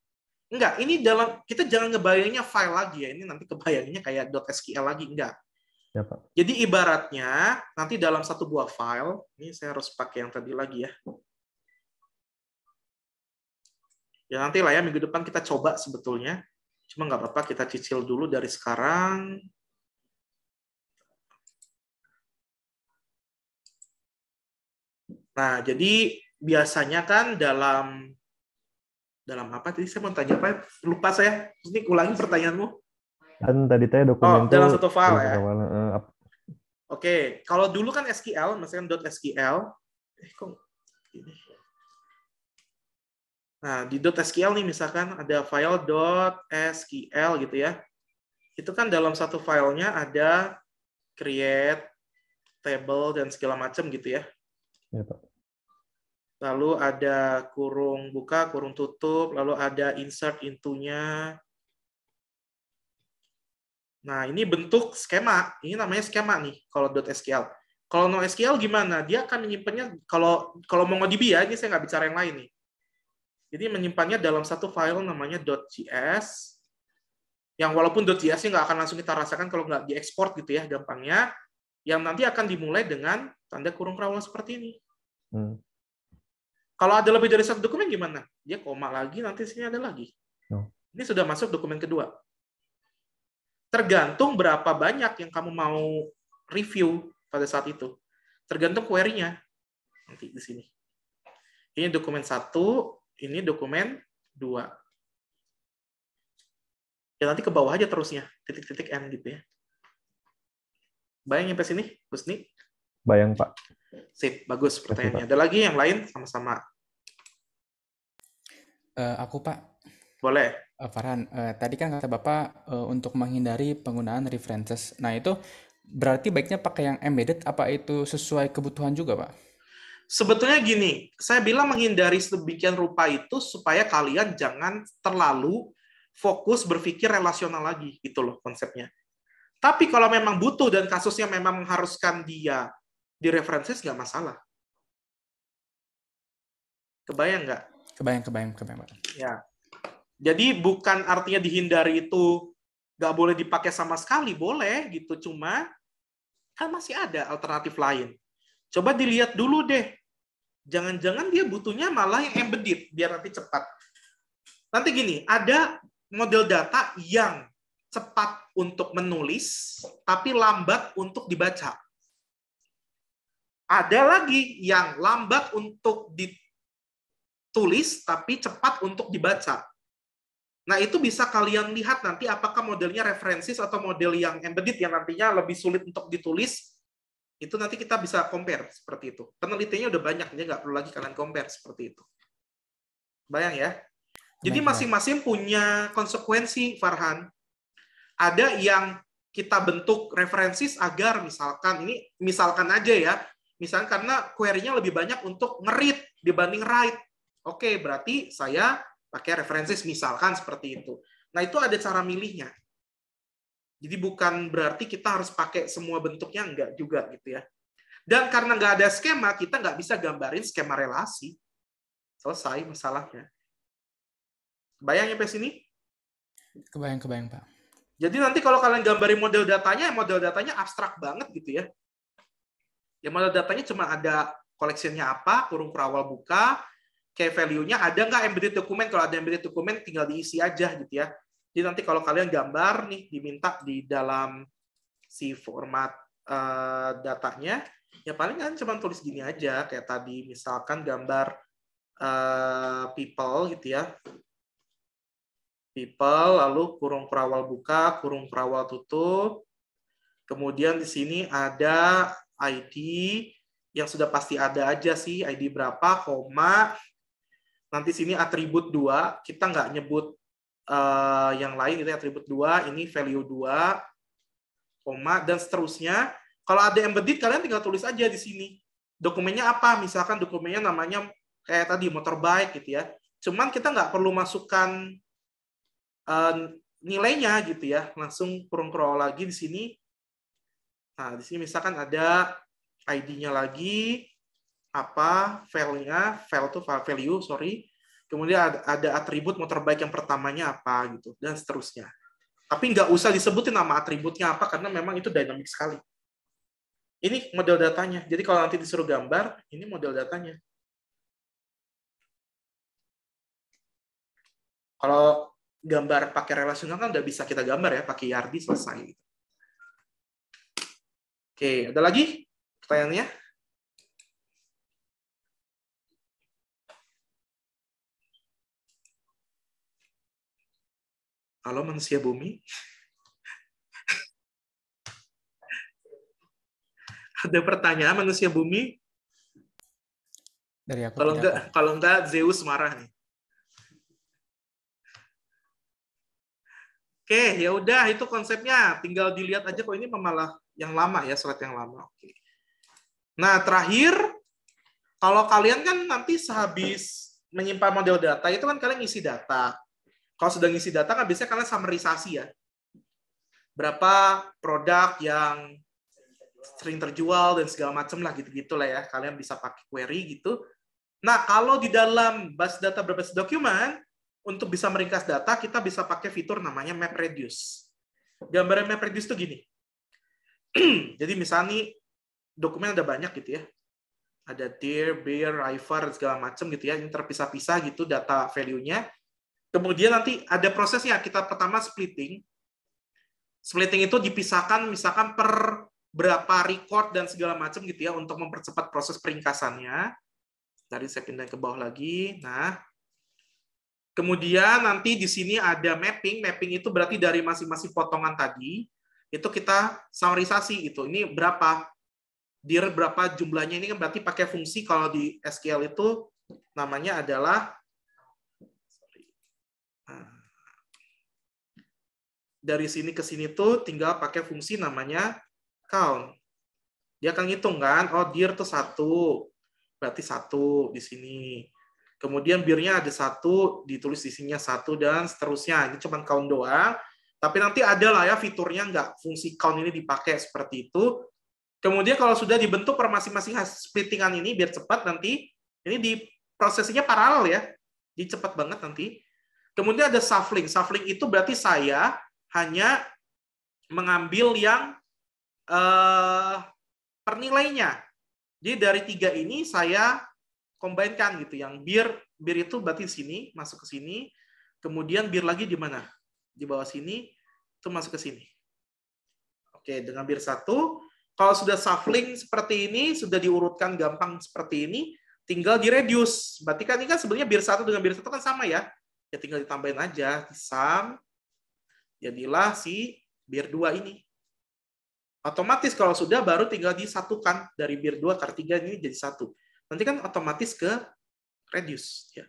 Enggak, ini dalam kita jangan ngebayangnya file lagi ya. Ini nanti kebayangnya kayak .sql lagi enggak. Ya, Pak. Jadi ibaratnya nanti dalam satu buah file, ini saya harus pakai yang tadi lagi ya ya nanti lah ya minggu depan kita coba sebetulnya cuma nggak apa-apa kita cicil dulu dari sekarang nah jadi biasanya kan dalam dalam apa tadi saya mau tanya apa ya? lupa saya ini ulangi pertanyaanmu kan tadi tanya dokumen oh, dalam satu file ya eh, Oke, okay. kalau dulu kan SQL, misalkan .sql, eh kok ini Nah, di .sql nih misalkan ada file .sql gitu ya. Itu kan dalam satu filenya ada create, table, dan segala macam gitu ya. Iya, lalu ada kurung buka, kurung tutup, lalu ada insert intunya. Nah, ini bentuk skema. Ini namanya skema nih kalau .sql. Kalau sql gimana? Dia akan menyimpannya kalau kalau MongoDB ya, ini saya nggak bicara yang lain nih jadi menyimpannya dalam satu file namanya .js, yang walaupun js nggak akan langsung kita rasakan kalau nggak diekspor gitu ya gampangnya, yang nanti akan dimulai dengan tanda kurung rawol seperti ini. Hmm. Kalau ada lebih dari satu dokumen gimana? Dia ya, koma lagi, nanti sini ada lagi. Hmm. Ini sudah masuk dokumen kedua. Tergantung berapa banyak yang kamu mau review pada saat itu. Tergantung query-nya. Nanti di sini. Ini dokumen satu, ini dokumen 2. Ya nanti ke bawah aja terusnya, titik-titik N gitu ya. Bayang sampai sini, Husni? Bayang, Pak. Sip, bagus pertanyaannya. Ada lagi yang lain sama-sama? Uh, eh, aku, Pak. Boleh. Uh, Farhan, uh, tadi kan kata Bapak uh, untuk menghindari penggunaan references. Nah, itu berarti baiknya pakai yang embedded apa itu sesuai kebutuhan juga, Pak? Sebetulnya gini, saya bilang menghindari sedemikian rupa itu supaya kalian jangan terlalu fokus berpikir relasional lagi, gitu loh konsepnya. Tapi kalau memang butuh dan kasusnya memang mengharuskan dia di references, nggak masalah. Kebayang nggak? Kebayang, kebayang, kebayang. Ya. Jadi bukan artinya dihindari itu nggak boleh dipakai sama sekali, boleh gitu. Cuma kan masih ada alternatif lain. Coba dilihat dulu deh Jangan-jangan dia butuhnya malah yang embedded biar nanti cepat. Nanti gini, ada model data yang cepat untuk menulis tapi lambat untuk dibaca. Ada lagi yang lambat untuk ditulis tapi cepat untuk dibaca. Nah, itu bisa kalian lihat nanti apakah modelnya referensi atau model yang embedded yang nantinya lebih sulit untuk ditulis itu nanti kita bisa compare seperti itu. Penelitiannya udah banyak, jadi nggak perlu lagi kalian compare seperti itu. Bayang ya. Jadi masing-masing punya konsekuensi, Farhan. Ada yang kita bentuk referensi agar misalkan ini misalkan aja ya, misalkan karena query-nya lebih banyak untuk ngerit dibanding write. Oke, berarti saya pakai referensi misalkan seperti itu. Nah, itu ada cara milihnya. Jadi bukan berarti kita harus pakai semua bentuknya enggak juga gitu ya. Dan karena nggak ada skema, kita nggak bisa gambarin skema relasi. Selesai masalahnya. Bayangnya sampai sini? Kebayang, kebayang Pak. Jadi nanti kalau kalian gambarin model datanya, model datanya abstrak banget gitu ya. Ya model datanya cuma ada koleksinya apa, kurung perawal buka, key value-nya ada nggak embedded dokumen? Kalau ada embedded dokumen tinggal diisi aja gitu ya. Jadi nanti kalau kalian gambar nih diminta di dalam si format uh, datanya, ya paling kan cuma tulis gini aja kayak tadi misalkan gambar uh, people gitu ya. People lalu kurung perawal buka, kurung perawal tutup. Kemudian di sini ada ID yang sudah pasti ada aja sih ID berapa, koma. Nanti sini atribut dua kita nggak nyebut uh, yang lain itu atribut dua ini value dua koma dan seterusnya. Kalau ada embedded kalian tinggal tulis aja di sini. Dokumennya apa? Misalkan dokumennya namanya kayak tadi motorbike gitu ya. Cuman kita nggak perlu masukkan uh, nilainya gitu ya. Langsung kurung crawl lagi di sini. Nah, di sini misalkan ada ID-nya lagi apa value nya file tuh value, sorry kemudian ada, ada atribut motorbike yang pertamanya apa gitu dan seterusnya tapi nggak usah disebutin nama atributnya apa karena memang itu dinamik sekali ini model datanya jadi kalau nanti disuruh gambar ini model datanya kalau gambar pakai relasional kan udah bisa kita gambar ya pakai Yardi e selesai oke ada lagi pertanyaannya Halo manusia bumi. Ada pertanyaan manusia bumi? Dari aku kalau enggak aku. kalau enggak Zeus marah nih. Oke, ya udah itu konsepnya. Tinggal dilihat aja kok ini malah yang lama ya, surat yang lama. Oke. Nah, terakhir kalau kalian kan nanti sehabis menyimpan model data itu kan kalian ngisi data. Kalau sudah ngisi data kan biasanya kalian summarisasi ya. Berapa produk yang sering terjual dan segala macam lah gitu-gitu lah ya. Kalian bisa pakai query gitu. Nah, kalau di dalam bus data berbasis dokumen, untuk bisa meringkas data, kita bisa pakai fitur namanya MapReduce. Gambaran MapReduce itu gini. Jadi misalnya nih, dokumen ada banyak gitu ya. Ada tier, bear, river, segala macam gitu ya. yang terpisah-pisah gitu data value-nya. Kemudian nanti ada prosesnya. Kita pertama splitting. Splitting itu dipisahkan misalkan per berapa record dan segala macam gitu ya untuk mempercepat proses peringkasannya. Tadi saya pindah ke bawah lagi. Nah, kemudian nanti di sini ada mapping. Mapping itu berarti dari masing-masing potongan tadi itu kita summarisasi itu. Ini berapa dir berapa jumlahnya ini kan berarti pakai fungsi kalau di SQL itu namanya adalah dari sini ke sini tuh tinggal pakai fungsi namanya count. Dia akan ngitung kan, oh dir tuh satu, berarti satu di sini. Kemudian birnya ada satu, ditulis di sini satu dan seterusnya. Ini cuma count doang. Tapi nanti ada lah ya fiturnya nggak fungsi count ini dipakai seperti itu. Kemudian kalau sudah dibentuk per masing-masing splittingan ini biar cepat nanti ini di prosesnya paralel ya. dicepat cepat banget nanti. Kemudian ada shuffling. Shuffling itu berarti saya hanya mengambil yang eh, pernilainya. Jadi dari tiga ini saya kombinkan gitu. Yang bir bir itu berarti sini masuk ke sini, kemudian bir lagi di mana? Di bawah sini itu masuk ke sini. Oke, dengan bir satu, kalau sudah shuffling seperti ini, sudah diurutkan gampang seperti ini, tinggal di reduce. Berarti kan ini kan sebenarnya bir satu dengan bir satu kan sama ya. Ya tinggal ditambahin aja, di sum jadilah si bir 2 ini. Otomatis kalau sudah baru tinggal disatukan dari bir 2 kar 3 ini jadi satu. Nanti kan otomatis ke reduce ya.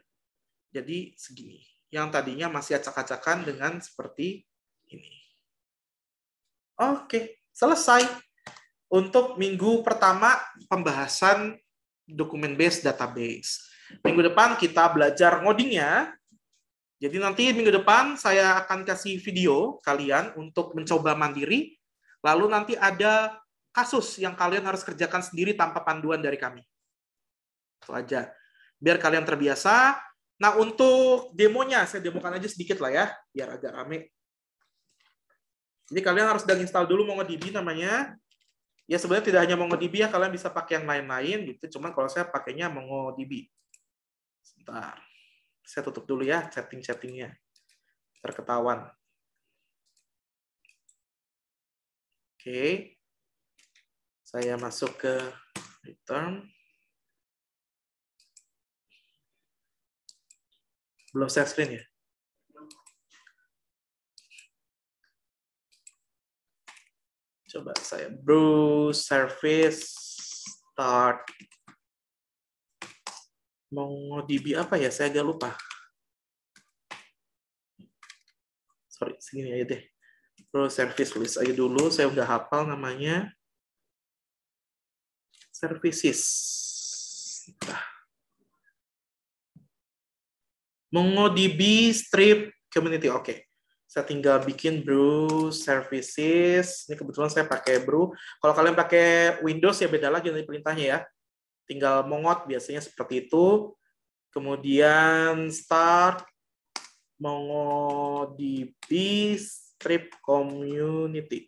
Jadi segini. Yang tadinya masih acak-acakan dengan seperti ini. Oke, selesai untuk minggu pertama pembahasan dokumen base database. Minggu depan kita belajar ngodingnya, jadi nanti minggu depan saya akan kasih video kalian untuk mencoba mandiri. Lalu nanti ada kasus yang kalian harus kerjakan sendiri tanpa panduan dari kami. Itu aja. Biar kalian terbiasa. Nah, untuk demonya, saya demokan aja sedikit lah ya, biar agak rame. Ini kalian harus udah install dulu MongoDB namanya. Ya sebenarnya tidak hanya MongoDB ya, kalian bisa pakai yang lain-lain gitu. Cuman kalau saya pakainya MongoDB. Sebentar saya tutup dulu ya chatting-chattingnya. Terketahuan. Oke. Saya masuk ke return. Belum saya screen ya? Coba saya brew, service start MongoDB apa ya? Saya agak lupa. Sorry, segini aja deh. Pro service list aja dulu. Saya udah hafal namanya. Services. Nah. MongoDB strip community. Oke. Okay. Saya tinggal bikin brew services. Ini kebetulan saya pakai brew. Kalau kalian pakai Windows ya beda lagi nanti perintahnya ya tinggal mongot biasanya seperti itu. Kemudian start mongodb strip community.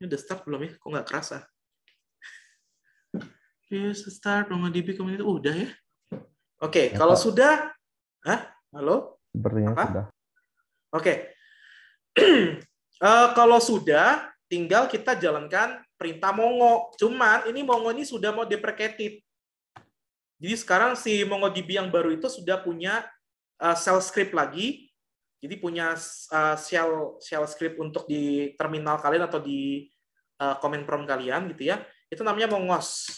Ini udah start belum ya? Kok nggak kerasa? Here's start MongoDB community. Oh, udah ya? Oke, okay, ya, kalau Pak. sudah... Hah? Halo? Sepertinya Apa? sudah. Oke. Okay. Uh, kalau sudah, tinggal kita jalankan perintah Mongo. Cuman ini Mongo ini sudah mau deprecated. Jadi sekarang si MongoDB yang baru itu sudah punya uh, shell script lagi. Jadi punya uh, shell shell script untuk di terminal kalian atau di uh, command prompt kalian gitu ya. Itu namanya Mongos.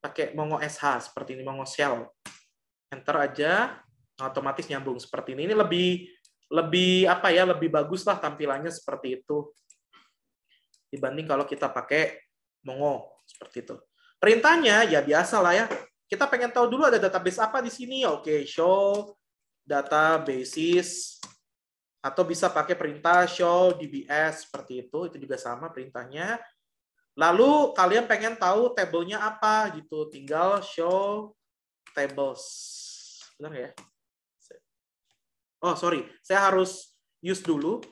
Pakai Mongo SH seperti ini Mongo shell. Enter aja otomatis nyambung seperti ini. Ini lebih lebih apa ya lebih bagus lah tampilannya seperti itu dibanding kalau kita pakai Mongo seperti itu. Perintahnya ya biasa lah ya. Kita pengen tahu dulu ada database apa di sini. Oke, show databases atau bisa pakai perintah show dbs seperti itu. Itu juga sama perintahnya. Lalu kalian pengen tahu tabelnya apa gitu, tinggal show tables. Benar ya? Oh, sorry. Saya harus use dulu.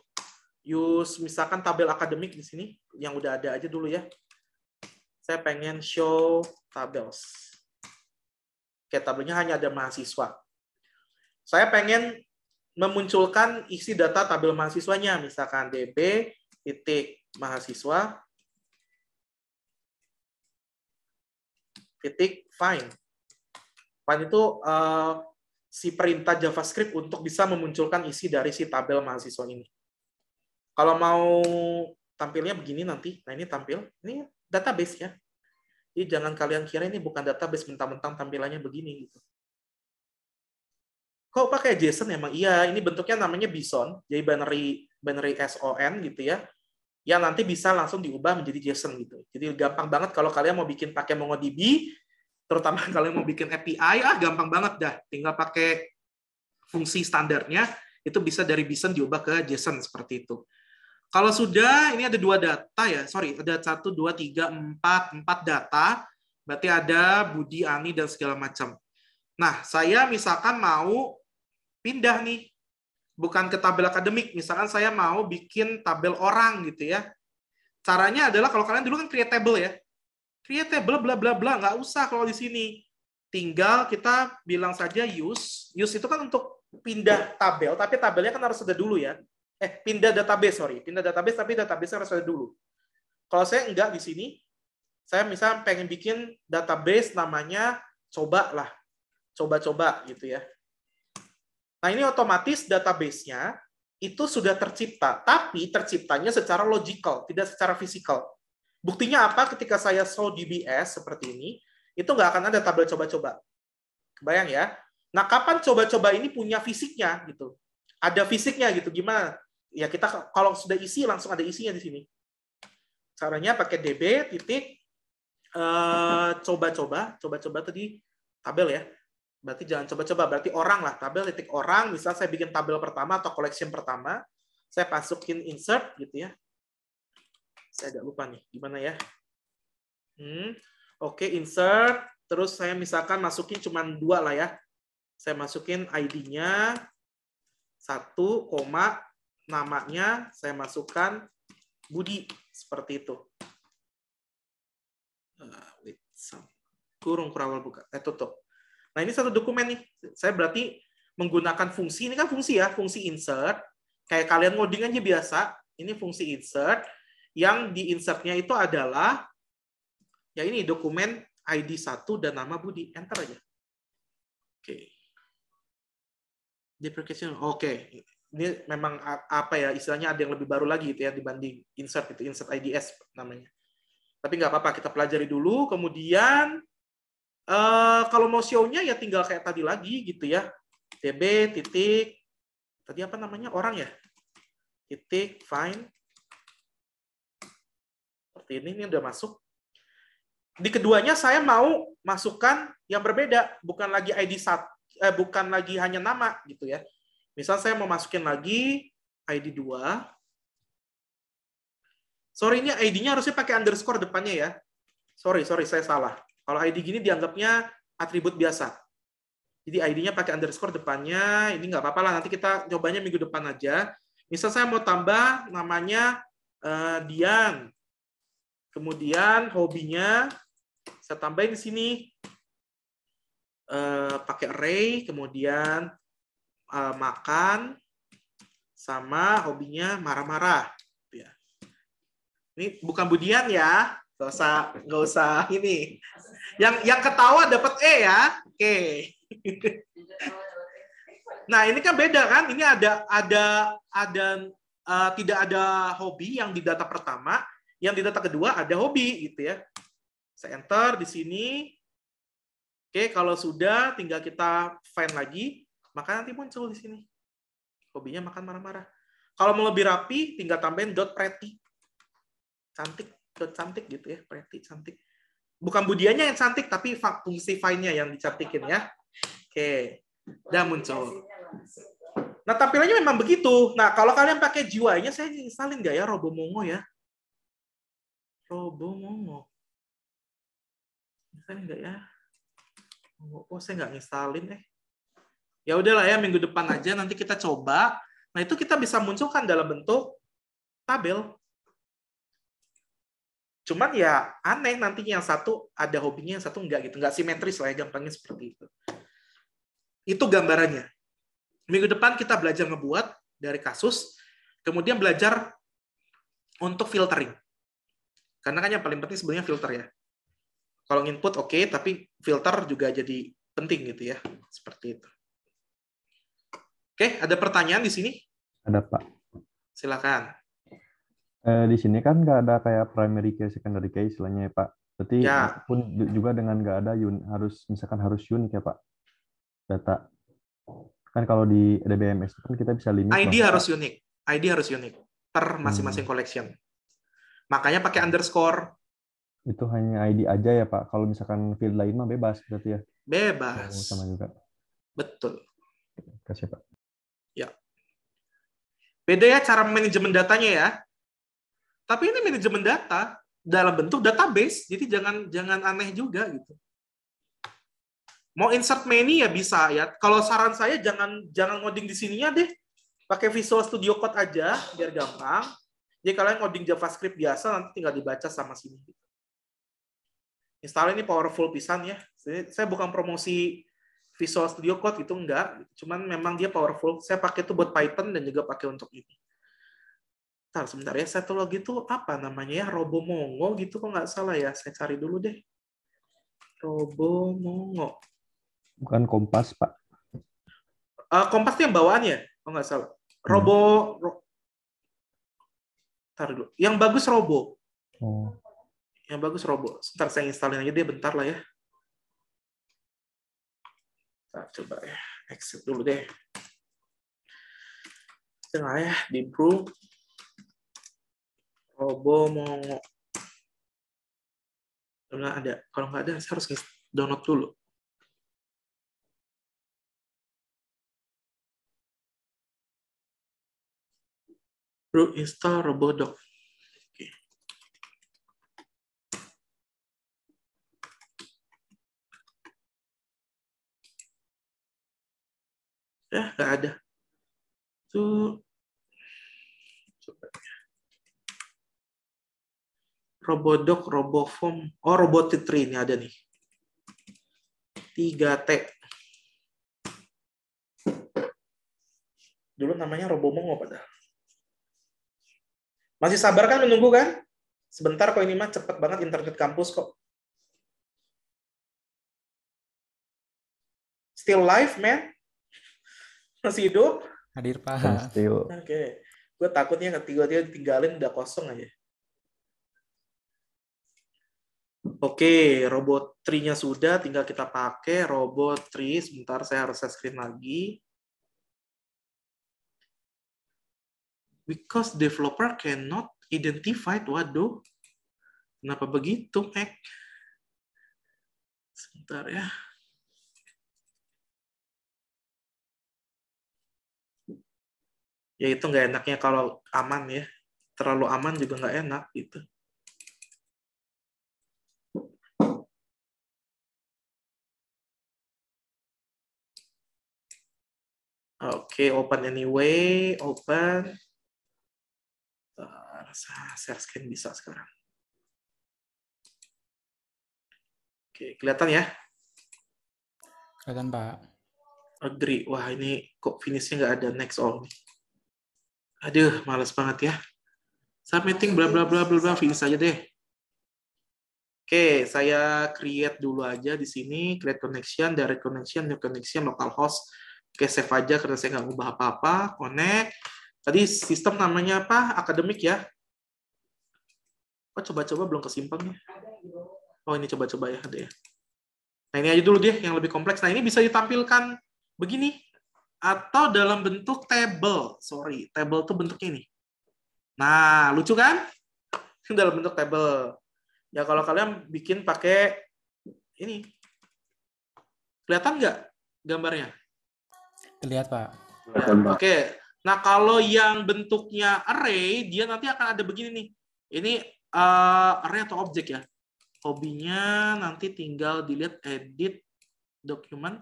Use misalkan tabel akademik di sini yang udah ada aja dulu ya. Saya pengen show tables. Oke, tabelnya hanya ada mahasiswa. Saya pengen memunculkan isi data tabel mahasiswanya, misalkan db titik mahasiswa titik find. Find itu uh, si perintah JavaScript untuk bisa memunculkan isi dari si tabel mahasiswa ini. Kalau mau tampilnya begini nanti, nah ini tampil, ini database ya. Jadi jangan kalian kira ini bukan database mentang-mentang tampilannya begini gitu. Kok pakai JSON emang? Iya, ini bentuknya namanya Bison, jadi binary binary SON gitu ya. Yang nanti bisa langsung diubah menjadi JSON gitu. Jadi gampang banget kalau kalian mau bikin pakai MongoDB, terutama kalau mau bikin API ah gampang banget dah tinggal pakai fungsi standarnya itu bisa dari BISON diubah ke JSON seperti itu. Kalau sudah ini ada dua data ya, sorry ada satu dua tiga empat empat data, berarti ada Budi Ani dan segala macam. Nah saya misalkan mau pindah nih, bukan ke tabel akademik, misalkan saya mau bikin tabel orang gitu ya. Caranya adalah kalau kalian dulu kan create table ya, create bla bla bla bla nggak usah kalau di sini tinggal kita bilang saja use use itu kan untuk pindah tabel tapi tabelnya kan harus ada dulu ya eh pindah database sorry pindah database tapi database harus ada dulu kalau saya enggak di sini saya misal pengen bikin database namanya coba lah coba-coba gitu ya nah ini otomatis databasenya itu sudah tercipta tapi terciptanya secara logical tidak secara fisikal Buktinya apa? Ketika saya show DBS seperti ini, itu nggak akan ada tabel coba-coba. Bayang ya. Nah, kapan coba-coba ini punya fisiknya gitu? Ada fisiknya gitu. Gimana? Ya kita kalau sudah isi langsung ada isinya di sini. Caranya pakai db titik eh, coba-coba, coba-coba tadi tabel ya. Berarti jangan coba-coba, berarti orang lah. Tabel titik orang, misal saya bikin tabel pertama atau collection pertama, saya pasukin insert gitu ya. Saya agak lupa nih, gimana ya? Hmm. Oke, okay, insert. Terus saya misalkan masukin cuma dua lah ya. Saya masukin ID-nya, satu koma namanya saya masukkan Budi seperti itu. Uh, wait, some. kurung kurawal buka, eh tutup. Nah ini satu dokumen nih. Saya berarti menggunakan fungsi ini kan fungsi ya, fungsi insert. Kayak kalian ngoding aja biasa. Ini fungsi insert yang di insertnya itu adalah ya ini dokumen ID 1 dan nama Budi. Enter aja. Oke. Okay. Deprecation. Oke. Okay. Ini memang apa ya istilahnya ada yang lebih baru lagi itu ya dibanding insert itu insert IDS namanya. Tapi nggak apa-apa kita pelajari dulu. Kemudian uh, kalau mau show-nya ya tinggal kayak tadi lagi gitu ya. TB titik tadi apa namanya orang ya titik find seperti ini ini udah masuk di keduanya saya mau masukkan yang berbeda bukan lagi ID sat eh, bukan lagi hanya nama gitu ya misal saya mau masukin lagi ID 2 sorry ini ID-nya harusnya pakai underscore depannya ya sorry sorry saya salah kalau ID gini dianggapnya atribut biasa jadi ID-nya pakai underscore depannya ini nggak apa-apa lah nanti kita cobanya minggu depan aja misal saya mau tambah namanya uh, Dian Kemudian hobinya saya tambahin di sini eh, pakai array, kemudian eh, makan sama hobinya marah-marah. Ya. Ini bukan budian ya, nggak usah nggak usah ini. Yang yang ketawa dapat e ya, oke. nah ini kan beda kan, ini ada ada ada uh, tidak ada hobi yang di data pertama, yang di data kedua ada hobi gitu ya. Saya enter di sini. Oke, kalau sudah tinggal kita find lagi, maka nanti muncul di sini. Hobinya makan marah-marah. Kalau mau lebih rapi, tinggal tambahin dot pretty. Cantik, dot cantik gitu ya, pretty cantik. Bukan budianya yang cantik, tapi fungsi fine nya yang dicantikin ya. Oke, udah muncul. Nah, tampilannya memang begitu. Nah, kalau kalian pakai jiwanya, saya instalin nggak ya Robomongo ya? Robo Momo. Bisa enggak ya? Oh, saya nggak ngestalin eh. Ya udahlah ya minggu depan aja nanti kita coba. Nah, itu kita bisa munculkan dalam bentuk tabel. Cuman ya aneh nantinya yang satu ada hobinya, yang satu enggak gitu. Enggak simetris lah ya, gampangnya seperti itu. Itu gambarannya. Minggu depan kita belajar ngebuat dari kasus, kemudian belajar untuk filtering. Karena kan yang paling penting sebenarnya filter ya. Kalau input oke, okay, tapi filter juga jadi penting gitu ya. Seperti itu. Oke, ada pertanyaan di sini? Ada, Pak. Silakan. Eh, di sini kan nggak ada kayak primary case, secondary case, istilahnya ya, Pak. Berarti ya. pun juga dengan nggak ada un, harus misalkan harus unik ya, Pak. Data. Kan kalau di DBMS kan kita bisa limit. ID bahwa, harus unik. ID harus unik per masing-masing hmm. collection. Makanya pakai underscore. Itu hanya ID aja ya, Pak. Kalau misalkan field lain mah bebas berarti ya. Bebas. Oh, sama juga. Betul. Kasih, Pak. Ya. Beda ya cara manajemen datanya ya. Tapi ini manajemen data dalam bentuk database, jadi jangan jangan aneh juga gitu. Mau insert many ya bisa ya. Kalau saran saya jangan jangan ngoding di sininya deh. Pakai Visual Studio Code aja biar gampang jadi kalian ngoding JavaScript biasa nanti tinggal dibaca sama sini. Install ini powerful pisan ya. saya bukan promosi Visual Studio Code itu enggak, cuman memang dia powerful. Saya pakai itu buat Python dan juga pakai untuk ini. Ntar sebentar ya, Saya lagi itu apa namanya ya? Robomongo gitu kok nggak salah ya. Saya cari dulu deh. Robomongo. Bukan Kompas, Pak. Uh, Kompas yang bawaannya, kalau nggak salah. Robo, hmm. Ntar dulu. Yang bagus Robo. Oh. Yang bagus Robo. Sebentar saya installin aja dia bentar lah ya. Kita coba ya. Exit dulu deh. Tengah ya di Pro. Robo mau nggak ada. Kalau nggak ada, saya harus download dulu. root install robodoc. Ya, nggak ada. Itu Robodoc, Roboform, oh Robotic Tree ini ada nih. 3T. Dulu namanya Robomong apa dah? Masih sabar kan menunggu kan? Sebentar kok ini mah cepet banget internet kampus kok. Still live, man. Masih hidup? Hadir, Pak. Oke. Okay. Gue takutnya ketiga dia tinggalin udah kosong aja. Oke, okay, robot sudah, tinggal kita pakai robot Sebentar, saya harus saya screen lagi. because developer cannot identify waduh kenapa begitu Mac sebentar ya ya itu nggak enaknya kalau aman ya terlalu aman juga nggak enak gitu Oke, okay, open anyway, open share screen bisa sekarang. Oke, kelihatan ya? Kelihatan, Pak. Agree. Wah, ini kok finishnya nggak ada next all Aduh, males banget ya. Submitting bla bla bla bla bla finish aja deh. Oke, saya create dulu aja di sini, create connection, direct connection, new connection, local host. Oke, save aja karena saya nggak ubah apa-apa, connect. Tadi sistem namanya apa? Akademik ya. Oh, coba-coba belum kesimpang ya. Oh, ini coba-coba ya ada ya. Nah, ini aja dulu deh yang lebih kompleks. Nah, ini bisa ditampilkan begini atau dalam bentuk table. Sorry, table tuh bentuknya ini. Nah, lucu kan? dalam bentuk table. Ya kalau kalian bikin pakai ini. Kelihatan nggak gambarnya? Kelihatan, Pak. Kelihatan, Pak. Oke. Nah, kalau yang bentuknya array, dia nanti akan ada begini nih. Ini uh, eh, array atau objek ya. Hobinya nanti tinggal dilihat edit dokumen.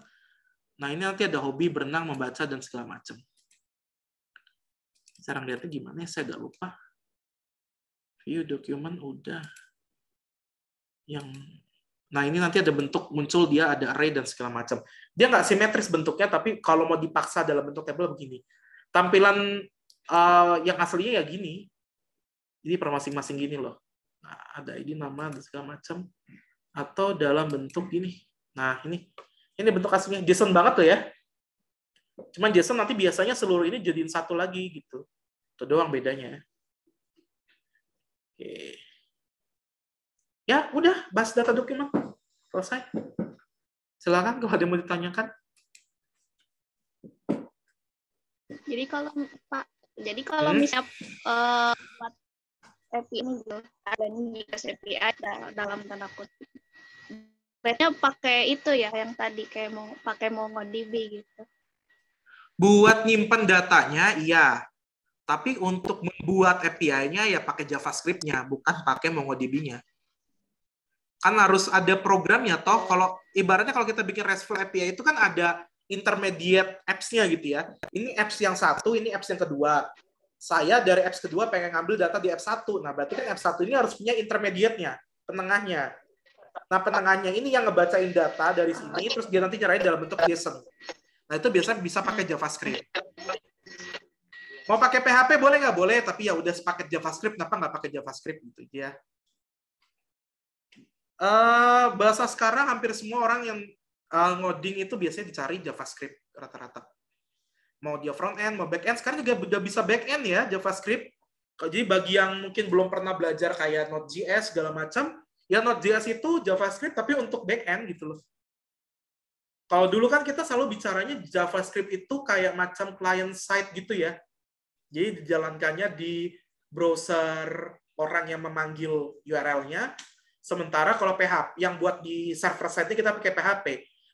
Nah ini nanti ada hobi berenang, membaca dan segala macam. Cara ngeliatnya gimana? Ya? Saya agak lupa. View dokumen udah yang Nah, ini nanti ada bentuk muncul dia ada array dan segala macam. Dia nggak simetris bentuknya, tapi kalau mau dipaksa dalam bentuk tabel begini. Tampilan uh, yang aslinya ya gini. ini per masing-masing gini loh ada ini nama dan segala macam atau dalam bentuk ini. Nah, ini ini bentuk aslinya JSON banget tuh ya. Cuman JSON nanti biasanya seluruh ini jadiin satu lagi gitu. Itu doang bedanya. Oke. Ya, udah bahas data dokumen. Selesai. Silakan kalau ada yang mau ditanyakan. Jadi kalau Pak, jadi kalau hmm? misalnya uh, tapi ini ada nih, SPI ada dalam tanda kutip. Berarti pakai itu ya yang tadi kayak mau pakai MongoDB gitu. Buat nyimpan datanya, iya. Tapi untuk membuat API-nya ya pakai JavaScript-nya, bukan pakai MongoDB-nya. Kan harus ada programnya toh. Kalau ibaratnya kalau kita bikin RESTful API itu kan ada intermediate apps-nya gitu ya. Ini apps yang satu, ini apps yang kedua saya dari apps kedua pengen ngambil data di apps satu. Nah, berarti kan apps satu ini harus punya intermediate-nya, penengahnya. Nah, penengahnya ini yang ngebacain data dari sini, terus dia nanti nyerahin dalam bentuk JSON. Nah, itu biasanya bisa pakai JavaScript. Mau pakai PHP boleh nggak? Boleh, tapi ya udah sepaket JavaScript, kenapa nggak pakai JavaScript gitu ya. Uh, bahasa sekarang hampir semua orang yang uh, ngoding itu biasanya dicari JavaScript rata-rata mau dia front end, mau back end. Sekarang juga udah bisa back end ya JavaScript. Jadi bagi yang mungkin belum pernah belajar kayak Node.js segala macam, ya Node.js itu JavaScript tapi untuk back end gitu loh. Kalau dulu kan kita selalu bicaranya JavaScript itu kayak macam client side gitu ya. Jadi dijalankannya di browser orang yang memanggil URL-nya. Sementara kalau PHP yang buat di server side kita pakai PHP.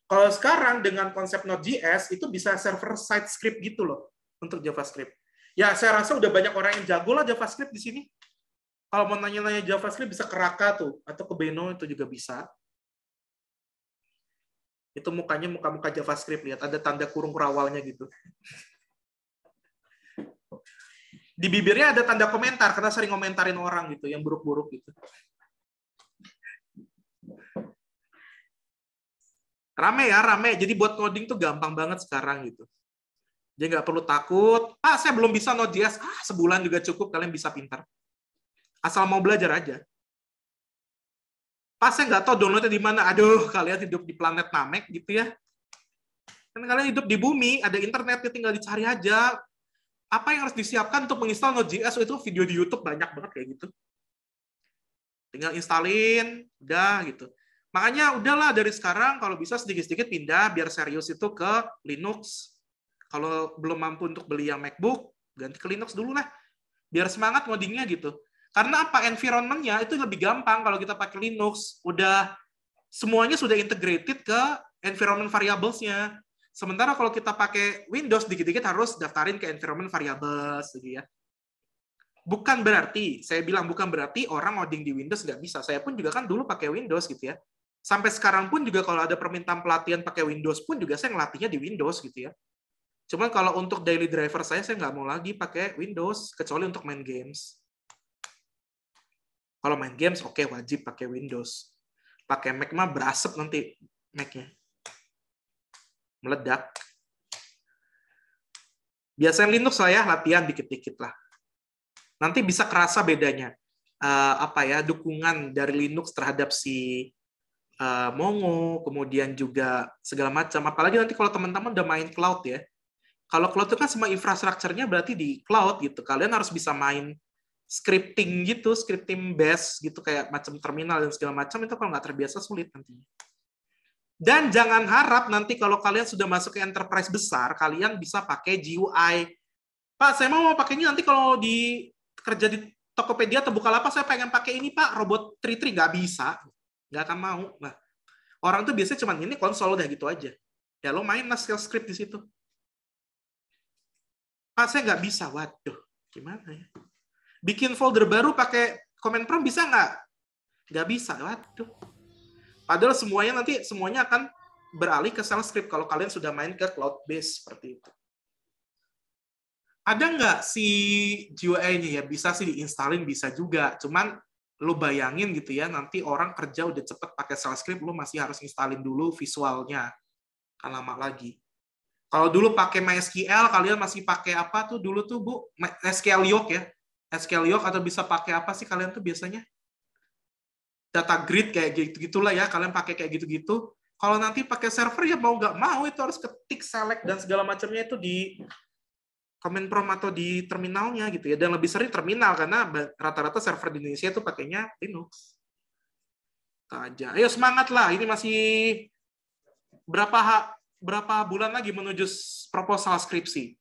Kalau sekarang dengan konsep Node.js itu bisa server side script gitu loh untuk JavaScript. Ya saya rasa udah banyak orang yang jago lah JavaScript di sini. Kalau mau nanya-nanya JavaScript bisa ke Raka tuh atau ke Beno itu juga bisa. Itu mukanya muka-muka JavaScript lihat ada tanda kurung rawalnya gitu. Di bibirnya ada tanda komentar karena sering komentarin orang gitu yang buruk-buruk gitu. Rame ya, rame. Jadi buat coding tuh gampang banget sekarang gitu. Jadi nggak perlu takut, ah saya belum bisa Node.js, ah sebulan juga cukup, kalian bisa pintar. Asal mau belajar aja. Pas saya nggak tahu downloadnya di mana, aduh kalian hidup di planet Namek gitu ya. Kan kalian hidup di bumi, ada internet, tinggal dicari aja. Apa yang harus disiapkan untuk menginstal Node.js oh, itu video di YouTube banyak banget kayak gitu. Tinggal instalin, udah gitu. Makanya udahlah dari sekarang kalau bisa sedikit-sedikit pindah biar serius itu ke Linux. Kalau belum mampu untuk beli yang MacBook, ganti ke Linux dulu lah. Biar semangat modingnya gitu. Karena apa? Environmentnya itu lebih gampang kalau kita pakai Linux. Udah semuanya sudah integrated ke environment variables-nya. Sementara kalau kita pakai Windows, dikit-dikit harus daftarin ke environment variables, gitu ya. Bukan berarti, saya bilang bukan berarti orang ngoding di Windows nggak bisa. Saya pun juga kan dulu pakai Windows gitu ya. Sampai sekarang pun juga kalau ada permintaan pelatihan pakai Windows pun juga saya ngelatihnya di Windows gitu ya. Cuman kalau untuk daily driver saya, saya nggak mau lagi pakai Windows, kecuali untuk main games. Kalau main games, oke okay, wajib pakai Windows. Pakai Mac mah berasap nanti Mac-nya. Meledak. Biasanya Linux saya latihan dikit-dikit lah. Nanti bisa kerasa bedanya. Uh, apa ya dukungan dari Linux terhadap si uh, Mongo, kemudian juga segala macam. Apalagi nanti kalau teman-teman udah main cloud ya. Kalau cloud itu kan semua infrastrukturnya berarti di cloud gitu. Kalian harus bisa main scripting gitu, scripting base gitu kayak macam terminal dan segala macam itu kalau nggak terbiasa sulit nanti. Dan jangan harap nanti kalau kalian sudah masuk ke enterprise besar, kalian bisa pakai GUI. Pak, saya mau pakainya nanti kalau di kerja di Tokopedia atau Bukalapak, saya pengen pakai ini Pak, robot tri nggak bisa nggak akan mau nah orang tuh biasanya cuman ini konsol udah gitu aja ya lo main lah skill script di situ ah saya nggak bisa waduh gimana ya bikin folder baru pakai command prompt bisa nggak nggak bisa waduh padahal semuanya nanti semuanya akan beralih ke shell script kalau kalian sudah main ke cloud base seperti itu ada nggak si GUI-nya ya bisa sih diinstalin bisa juga cuman lo bayangin gitu ya nanti orang kerja udah cepet pakai sales script lo masih harus instalin dulu visualnya kan lama lagi kalau dulu pakai MySQL kalian masih pakai apa tuh dulu tuh bu SQL Yoke ya SQL Yoke atau bisa pakai apa sih kalian tuh biasanya data grid kayak gitu gitulah ya kalian pakai kayak gitu gitu kalau nanti pakai server ya mau nggak mau itu harus ketik select dan segala macamnya itu di Kemenprom atau di terminalnya gitu ya. Dan lebih sering terminal karena rata-rata server di Indonesia itu pakainya Linux. Kita aja. Ayo semangat lah. Ini masih berapa hak berapa bulan lagi menuju proposal skripsi.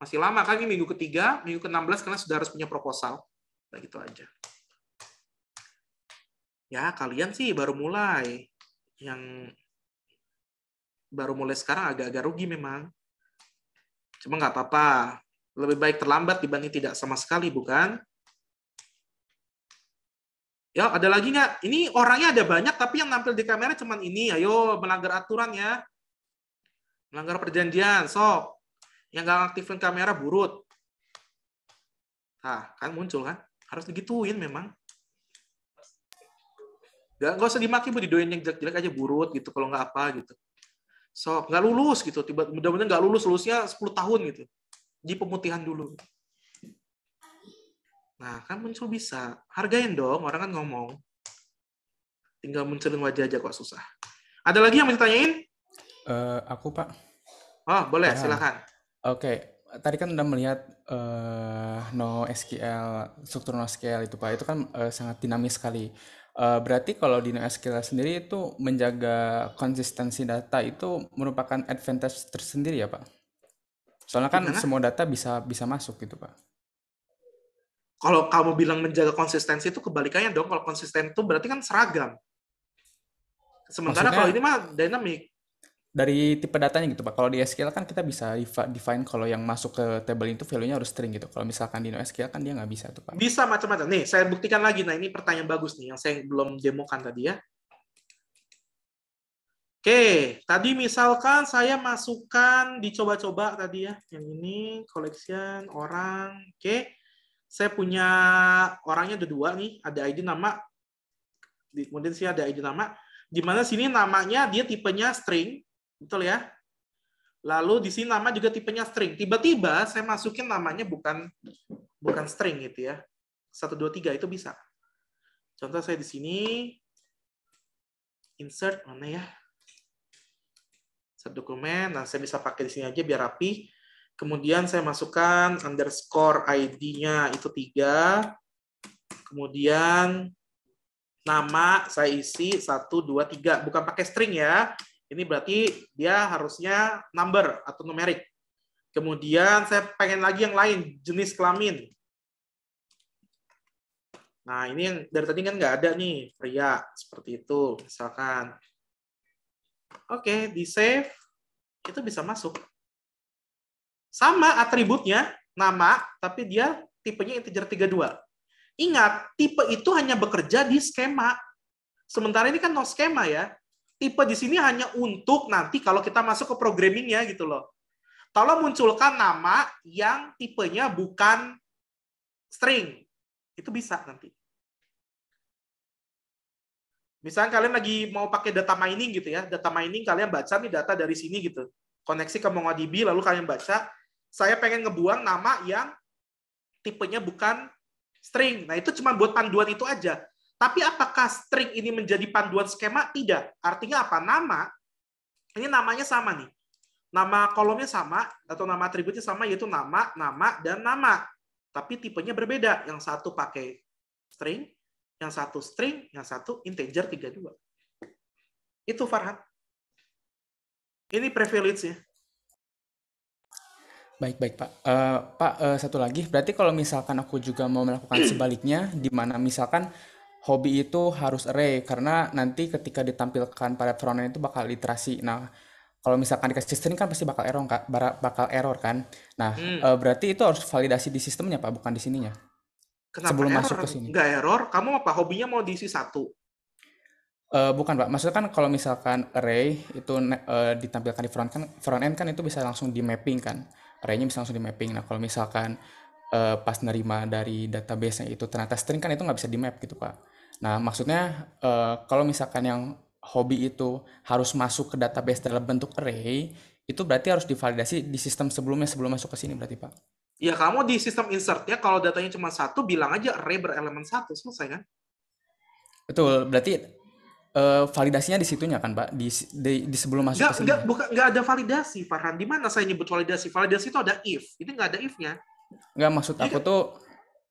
Masih lama kan ini minggu ketiga, minggu ke-16 karena sudah harus punya proposal. Nah, gitu aja. Ya, kalian sih baru mulai. Yang baru mulai sekarang agak-agak rugi memang. Cuma nggak apa-apa. Lebih baik terlambat dibanding tidak sama sekali, bukan? Ya, ada lagi nggak? Ini orangnya ada banyak, tapi yang nampil di kamera cuma ini. Ayo, melanggar aturan ya. Melanggar perjanjian, So, Yang nggak aktifin kamera, burut. Nah, kan muncul kan? Harus digituin memang. Gak, gak usah dimaki bu, didoain yang jelek-jelek aja burut gitu, kalau nggak apa gitu so nggak lulus gitu tiba mudah-mudahan nggak lulus lulusnya 10 tahun gitu di pemutihan dulu nah kan muncul bisa hargain dong orang kan ngomong tinggal munculin wajah aja kok susah ada lagi yang mau ditanyain uh, aku pak oh boleh ah. silakan oke okay. Tadi kan udah melihat uh, no SQL, struktur no SQL itu Pak, itu kan uh, sangat dinamis sekali. Uh, berarti kalau di NoSQL sendiri itu menjaga konsistensi data itu merupakan advantage tersendiri ya Pak? Soalnya kan Gimana? semua data bisa bisa masuk gitu Pak. Kalau kamu bilang menjaga konsistensi itu kebalikannya dong. Kalau konsisten itu berarti kan seragam. Sementara Maksudnya, kalau ini mah dinamik dari tipe datanya gitu pak kalau di SQL kan kita bisa define kalau yang masuk ke table itu value-nya harus string gitu kalau misalkan di NoSQL kan dia nggak bisa tuh pak bisa macam-macam nih saya buktikan lagi nah ini pertanyaan bagus nih yang saya belum demokan tadi ya oke tadi misalkan saya masukkan dicoba-coba tadi ya yang ini collection orang oke saya punya orangnya ada dua nih ada ID nama kemudian sih ada ID nama di mana sini namanya dia tipenya string Betul ya? Lalu di sini nama juga tipenya string. Tiba-tiba saya masukin namanya bukan bukan string gitu ya. 1 2 3 itu bisa. Contoh saya di sini insert mana ya? Satu dokumen. Nah, saya bisa pakai di sini aja biar rapi. Kemudian saya masukkan underscore ID-nya itu tiga. Kemudian nama saya isi satu dua tiga Bukan pakai string ya. Ini berarti dia harusnya number atau numerik. Kemudian saya pengen lagi yang lain, jenis kelamin. Nah, ini yang dari tadi kan nggak ada nih, pria, seperti itu, misalkan. Oke, di save, itu bisa masuk. Sama atributnya, nama, tapi dia tipenya integer 32. Ingat, tipe itu hanya bekerja di skema. Sementara ini kan no skema ya tipe di sini hanya untuk nanti kalau kita masuk ke programmingnya gitu loh. Kalau munculkan nama yang tipenya bukan string. Itu bisa nanti. Misalnya kalian lagi mau pakai data mining gitu ya. Data mining kalian baca nih data dari sini gitu. Koneksi ke MongoDB lalu kalian baca. Saya pengen ngebuang nama yang tipenya bukan string. Nah itu cuma buat panduan itu aja. Tapi apakah string ini menjadi panduan skema? Tidak. Artinya apa? Nama, ini namanya sama nih. Nama kolomnya sama, atau nama atributnya sama, yaitu nama, nama, dan nama. Tapi tipenya berbeda. Yang satu pakai string, yang satu string, yang satu integer 32. Itu Farhan. Ini privilege-nya. Baik baik pak. Uh, pak uh, satu lagi berarti kalau misalkan aku juga mau melakukan sebaliknya, di mana misalkan hobi itu harus array karena nanti ketika ditampilkan pada frontend itu bakal literasi. Nah, kalau misalkan dikasih string kan pasti bakal error kak, bakal error kan. Nah, hmm. Eh, berarti itu harus validasi di sistemnya pak, bukan di sininya. Kenapa Sebelum error? masuk ke sini. Enggak error, kamu apa hobinya mau diisi satu? Uh, bukan pak, maksudnya kan kalau misalkan array itu uh, ditampilkan di front kan front end kan itu bisa langsung di mapping kan. Arraynya bisa langsung di mapping. Nah, kalau misalkan uh, pas nerima dari database yang itu ternyata string kan itu nggak bisa di map gitu pak nah maksudnya uh, kalau misalkan yang hobi itu harus masuk ke database dalam bentuk array itu berarti harus divalidasi di sistem sebelumnya sebelum masuk ke sini berarti pak ya kamu di sistem insertnya kalau datanya cuma satu bilang aja array berelemen satu selesai kan betul berarti uh, validasinya di situnya kan pak di di, di sebelum masuk nggak, ke sini nggak bukan nggak ada validasi Farhan di mana saya nyebut validasi validasi itu ada if ini nggak ada if-nya Nggak maksud iya aku kan? tuh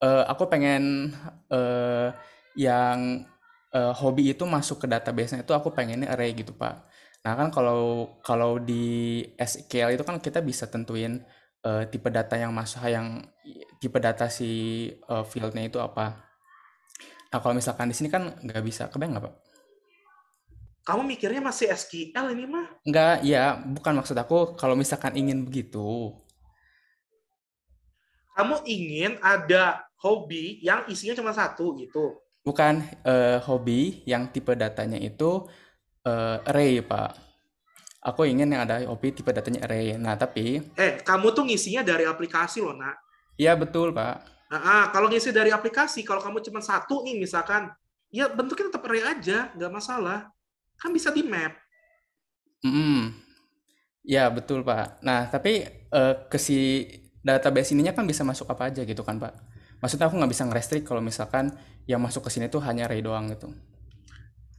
uh, aku pengen uh, yang uh, hobi itu masuk ke database-nya itu aku pengennya array gitu pak. Nah kan kalau kalau di SQL itu kan kita bisa tentuin uh, tipe data yang masuk yang tipe data si uh, fieldnya itu apa. Nah kalau misalkan di sini kan nggak bisa, kebayang nggak pak? Kamu mikirnya masih SQL ini mah? Nggak, ya bukan maksud aku kalau misalkan ingin begitu kamu ingin ada hobi yang isinya cuma satu gitu? Bukan uh, hobi yang tipe datanya itu uh, eh, array pak. Aku ingin yang ada hobi tipe datanya array. Nah tapi eh kamu tuh ngisinya dari aplikasi loh nak. Iya betul pak. Nah, ah, kalau ngisi dari aplikasi, kalau kamu cuma satu nih misalkan, ya bentuknya tetap array aja, nggak masalah. Kan bisa di map. Mm -hmm. Ya betul pak. Nah tapi uh, ke si database ininya kan bisa masuk apa aja gitu kan pak maksudnya aku nggak bisa ngerestrik kalau misalkan yang masuk ke sini tuh hanya Ray doang gitu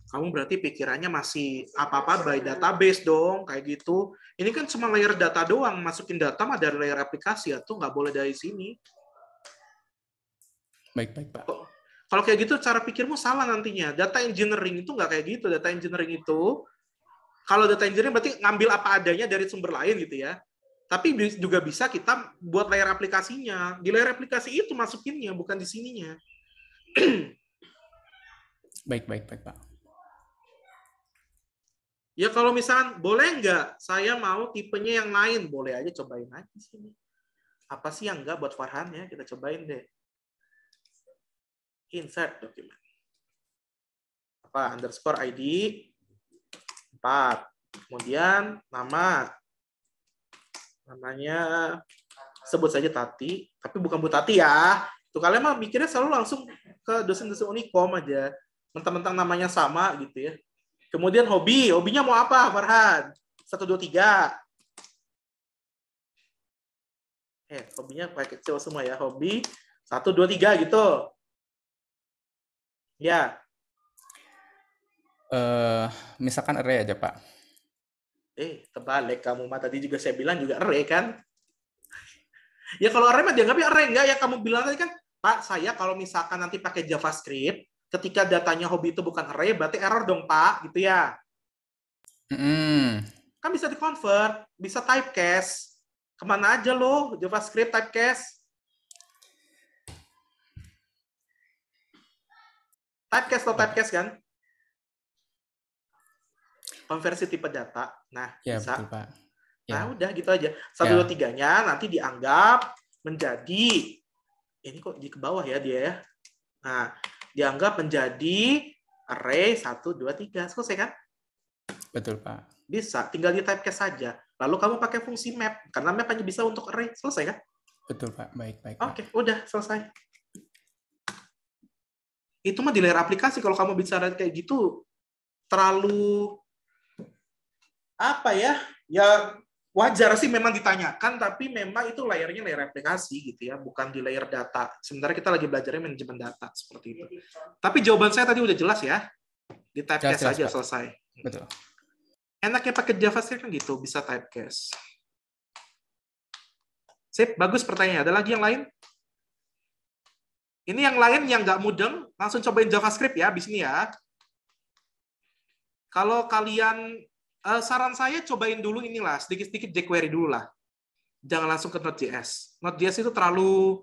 kamu berarti pikirannya masih apa-apa by database dong, kayak gitu. Ini kan cuma layer data doang, masukin data mah dari layer aplikasi, atau ya nggak boleh dari sini. Baik, baik, Pak. Kalau kayak gitu, cara pikirmu salah nantinya. Data engineering itu nggak kayak gitu. Data engineering itu, kalau data engineering berarti ngambil apa adanya dari sumber lain gitu ya tapi juga bisa kita buat layar aplikasinya. Di layar aplikasi itu masukinnya, bukan di sininya. baik, baik, baik, Pak. Ya kalau misalkan boleh nggak saya mau tipenya yang lain, boleh aja cobain aja sini. Apa sih yang nggak buat Farhan ya, kita cobain deh. Insert dokumen. Apa underscore ID 4. Kemudian nama namanya sebut saja Tati, tapi bukan Bu Tati ya. Tuh kalian mah mikirnya selalu langsung ke dosen-dosen Unikom aja. Mentang-mentang namanya sama gitu ya. Kemudian hobi, hobinya mau apa Farhan? Satu, dua, tiga. Eh, hobinya pakai kecil semua ya. Hobi, satu, dua, tiga gitu. Ya. eh uh, misalkan array aja, Pak Eh, terbalik kamu mah tadi juga saya bilang juga re kan? ya kalau re mah dianggapnya re enggak ya kamu bilang tadi kan, Pak, saya kalau misalkan nanti pakai JavaScript, ketika datanya hobi itu bukan re, berarti error dong, Pak, gitu ya. Mm. Kan bisa di-convert, bisa typecast. Kemana aja lo JavaScript typecast? Typecast atau typecast kan? konversi tipe data. Nah, ya, bisa. Betul, Pak. Nah, ya. Nah, udah gitu aja. Satu ya. dua tiganya nanti dianggap menjadi ya, ini kok di ke bawah ya dia ya. Nah, dianggap menjadi array satu dua tiga Selesai kan? Betul, Pak. Bisa. Tinggal di typecast saja. Lalu kamu pakai fungsi map. Karena map aja bisa untuk array. Selesai kan? Betul, Pak. Baik, baik. Oke, okay, udah selesai. Itu mah di layer aplikasi. Kalau kamu bicara kayak gitu, terlalu apa ya? Ya wajar sih memang ditanyakan, tapi memang itu layarnya layer aplikasi gitu ya, bukan di layar data. sebenarnya kita lagi belajarnya manajemen data seperti itu. Tapi jawaban saya tadi udah jelas ya. Di typecast aja Pak. selesai. Betul. Enaknya pakai JavaScript kan gitu, bisa typecast Sip, bagus pertanyaannya. Ada lagi yang lain? Ini yang lain yang nggak mudeng, langsung cobain JavaScript ya di sini ya. Kalau kalian uh, saran saya cobain dulu inilah sedikit-sedikit jQuery dulu lah. Jangan langsung ke Node.js. Node.js itu terlalu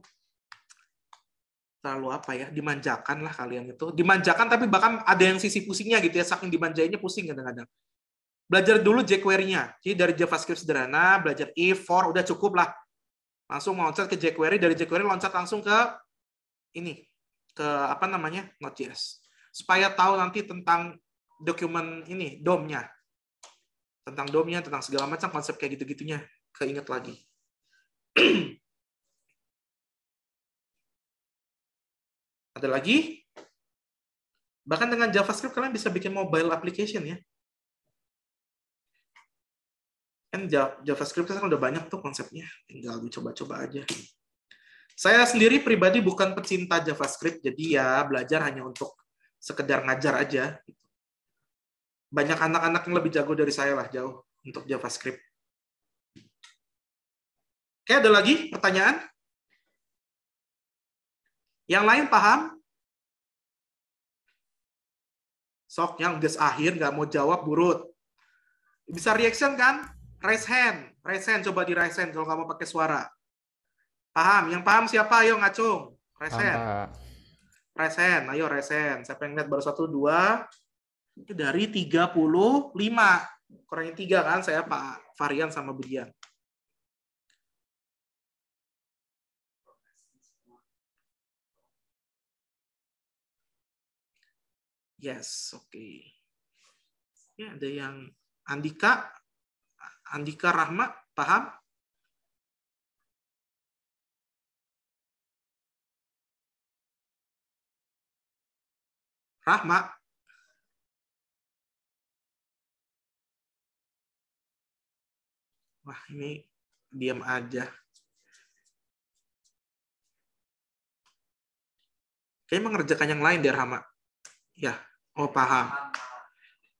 terlalu apa ya dimanjakan lah kalian itu dimanjakan tapi bahkan ada yang sisi pusingnya gitu ya saking dimanjainnya pusing kadang-kadang belajar dulu jQuery-nya jadi dari JavaScript sederhana belajar if for udah cukup lah langsung loncat ke jQuery dari jQuery loncat langsung ke ini ke apa namanya Node.js supaya tahu nanti tentang dokumen ini DOM-nya tentang domnya, tentang segala macam konsep kayak gitu-gitunya keinget lagi. Ada lagi? Bahkan dengan JavaScript kalian bisa bikin mobile application ya. Kan JavaScript kan udah banyak tuh konsepnya. Tinggal dicoba-coba aja. Saya sendiri pribadi bukan pecinta JavaScript, jadi ya belajar hanya untuk sekedar ngajar aja. Gitu banyak anak-anak yang lebih jago dari saya lah jauh untuk JavaScript. Oke, ada lagi pertanyaan? Yang lain paham? Sok yang gas akhir nggak mau jawab burut. Bisa reaction kan? Raise hand, raise hand coba di raise hand kalau kamu pakai suara. Paham? Yang paham siapa? Ayo ngacung. Raise hand. Raise hand, ayo raise hand. Siapa yang lihat baru satu, dua, itu dari 35. Kurangnya tiga kan saya Pak Varian sama Budian. Yes, oke. Okay. Ya, ada yang Andika, Andika Rahma, paham? Rahma, Wah, ini diam aja. Kayaknya mengerjakan yang lain, Derhama. Ya, oh paham.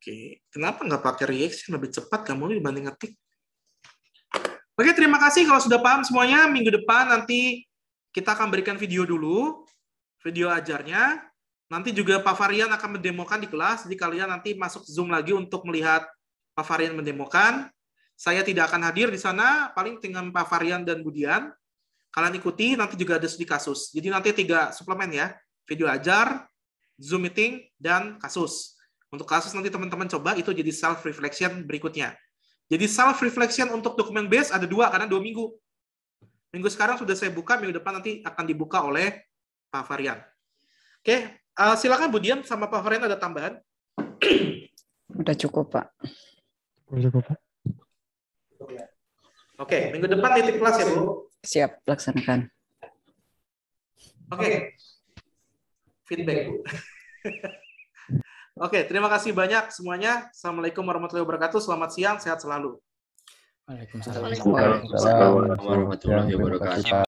Oke, kenapa nggak pakai reaction lebih cepat kamu dibanding ngetik? Oke, terima kasih kalau sudah paham semuanya. Minggu depan nanti kita akan berikan video dulu, video ajarnya. Nanti juga Pak Varian akan mendemokan di kelas, jadi kalian nanti masuk Zoom lagi untuk melihat Pak Varian mendemokan. Saya tidak akan hadir di sana, paling dengan Pak Varian dan Budian. Kalian ikuti, nanti juga ada studi kasus. Jadi nanti tiga suplemen ya, video ajar, Zoom meeting, dan kasus. Untuk kasus nanti teman-teman coba itu jadi self-reflection berikutnya. Jadi self-reflection untuk dokumen base ada dua, karena dua minggu. Minggu sekarang sudah saya buka, minggu depan nanti akan dibuka oleh Pak Varian. Oke, uh, silakan Budian sama Pak Varian ada tambahan. Udah cukup, Pak. Udah cukup, Pak. Oke, minggu depan titik kelas ya, Bu. Siap, laksanakan. Oke. Feedback, Bu. Oke, terima kasih banyak semuanya. Assalamualaikum warahmatullahi wabarakatuh. Selamat siang, sehat selalu. Waalaikumsalam warahmatullahi wabarakatuh.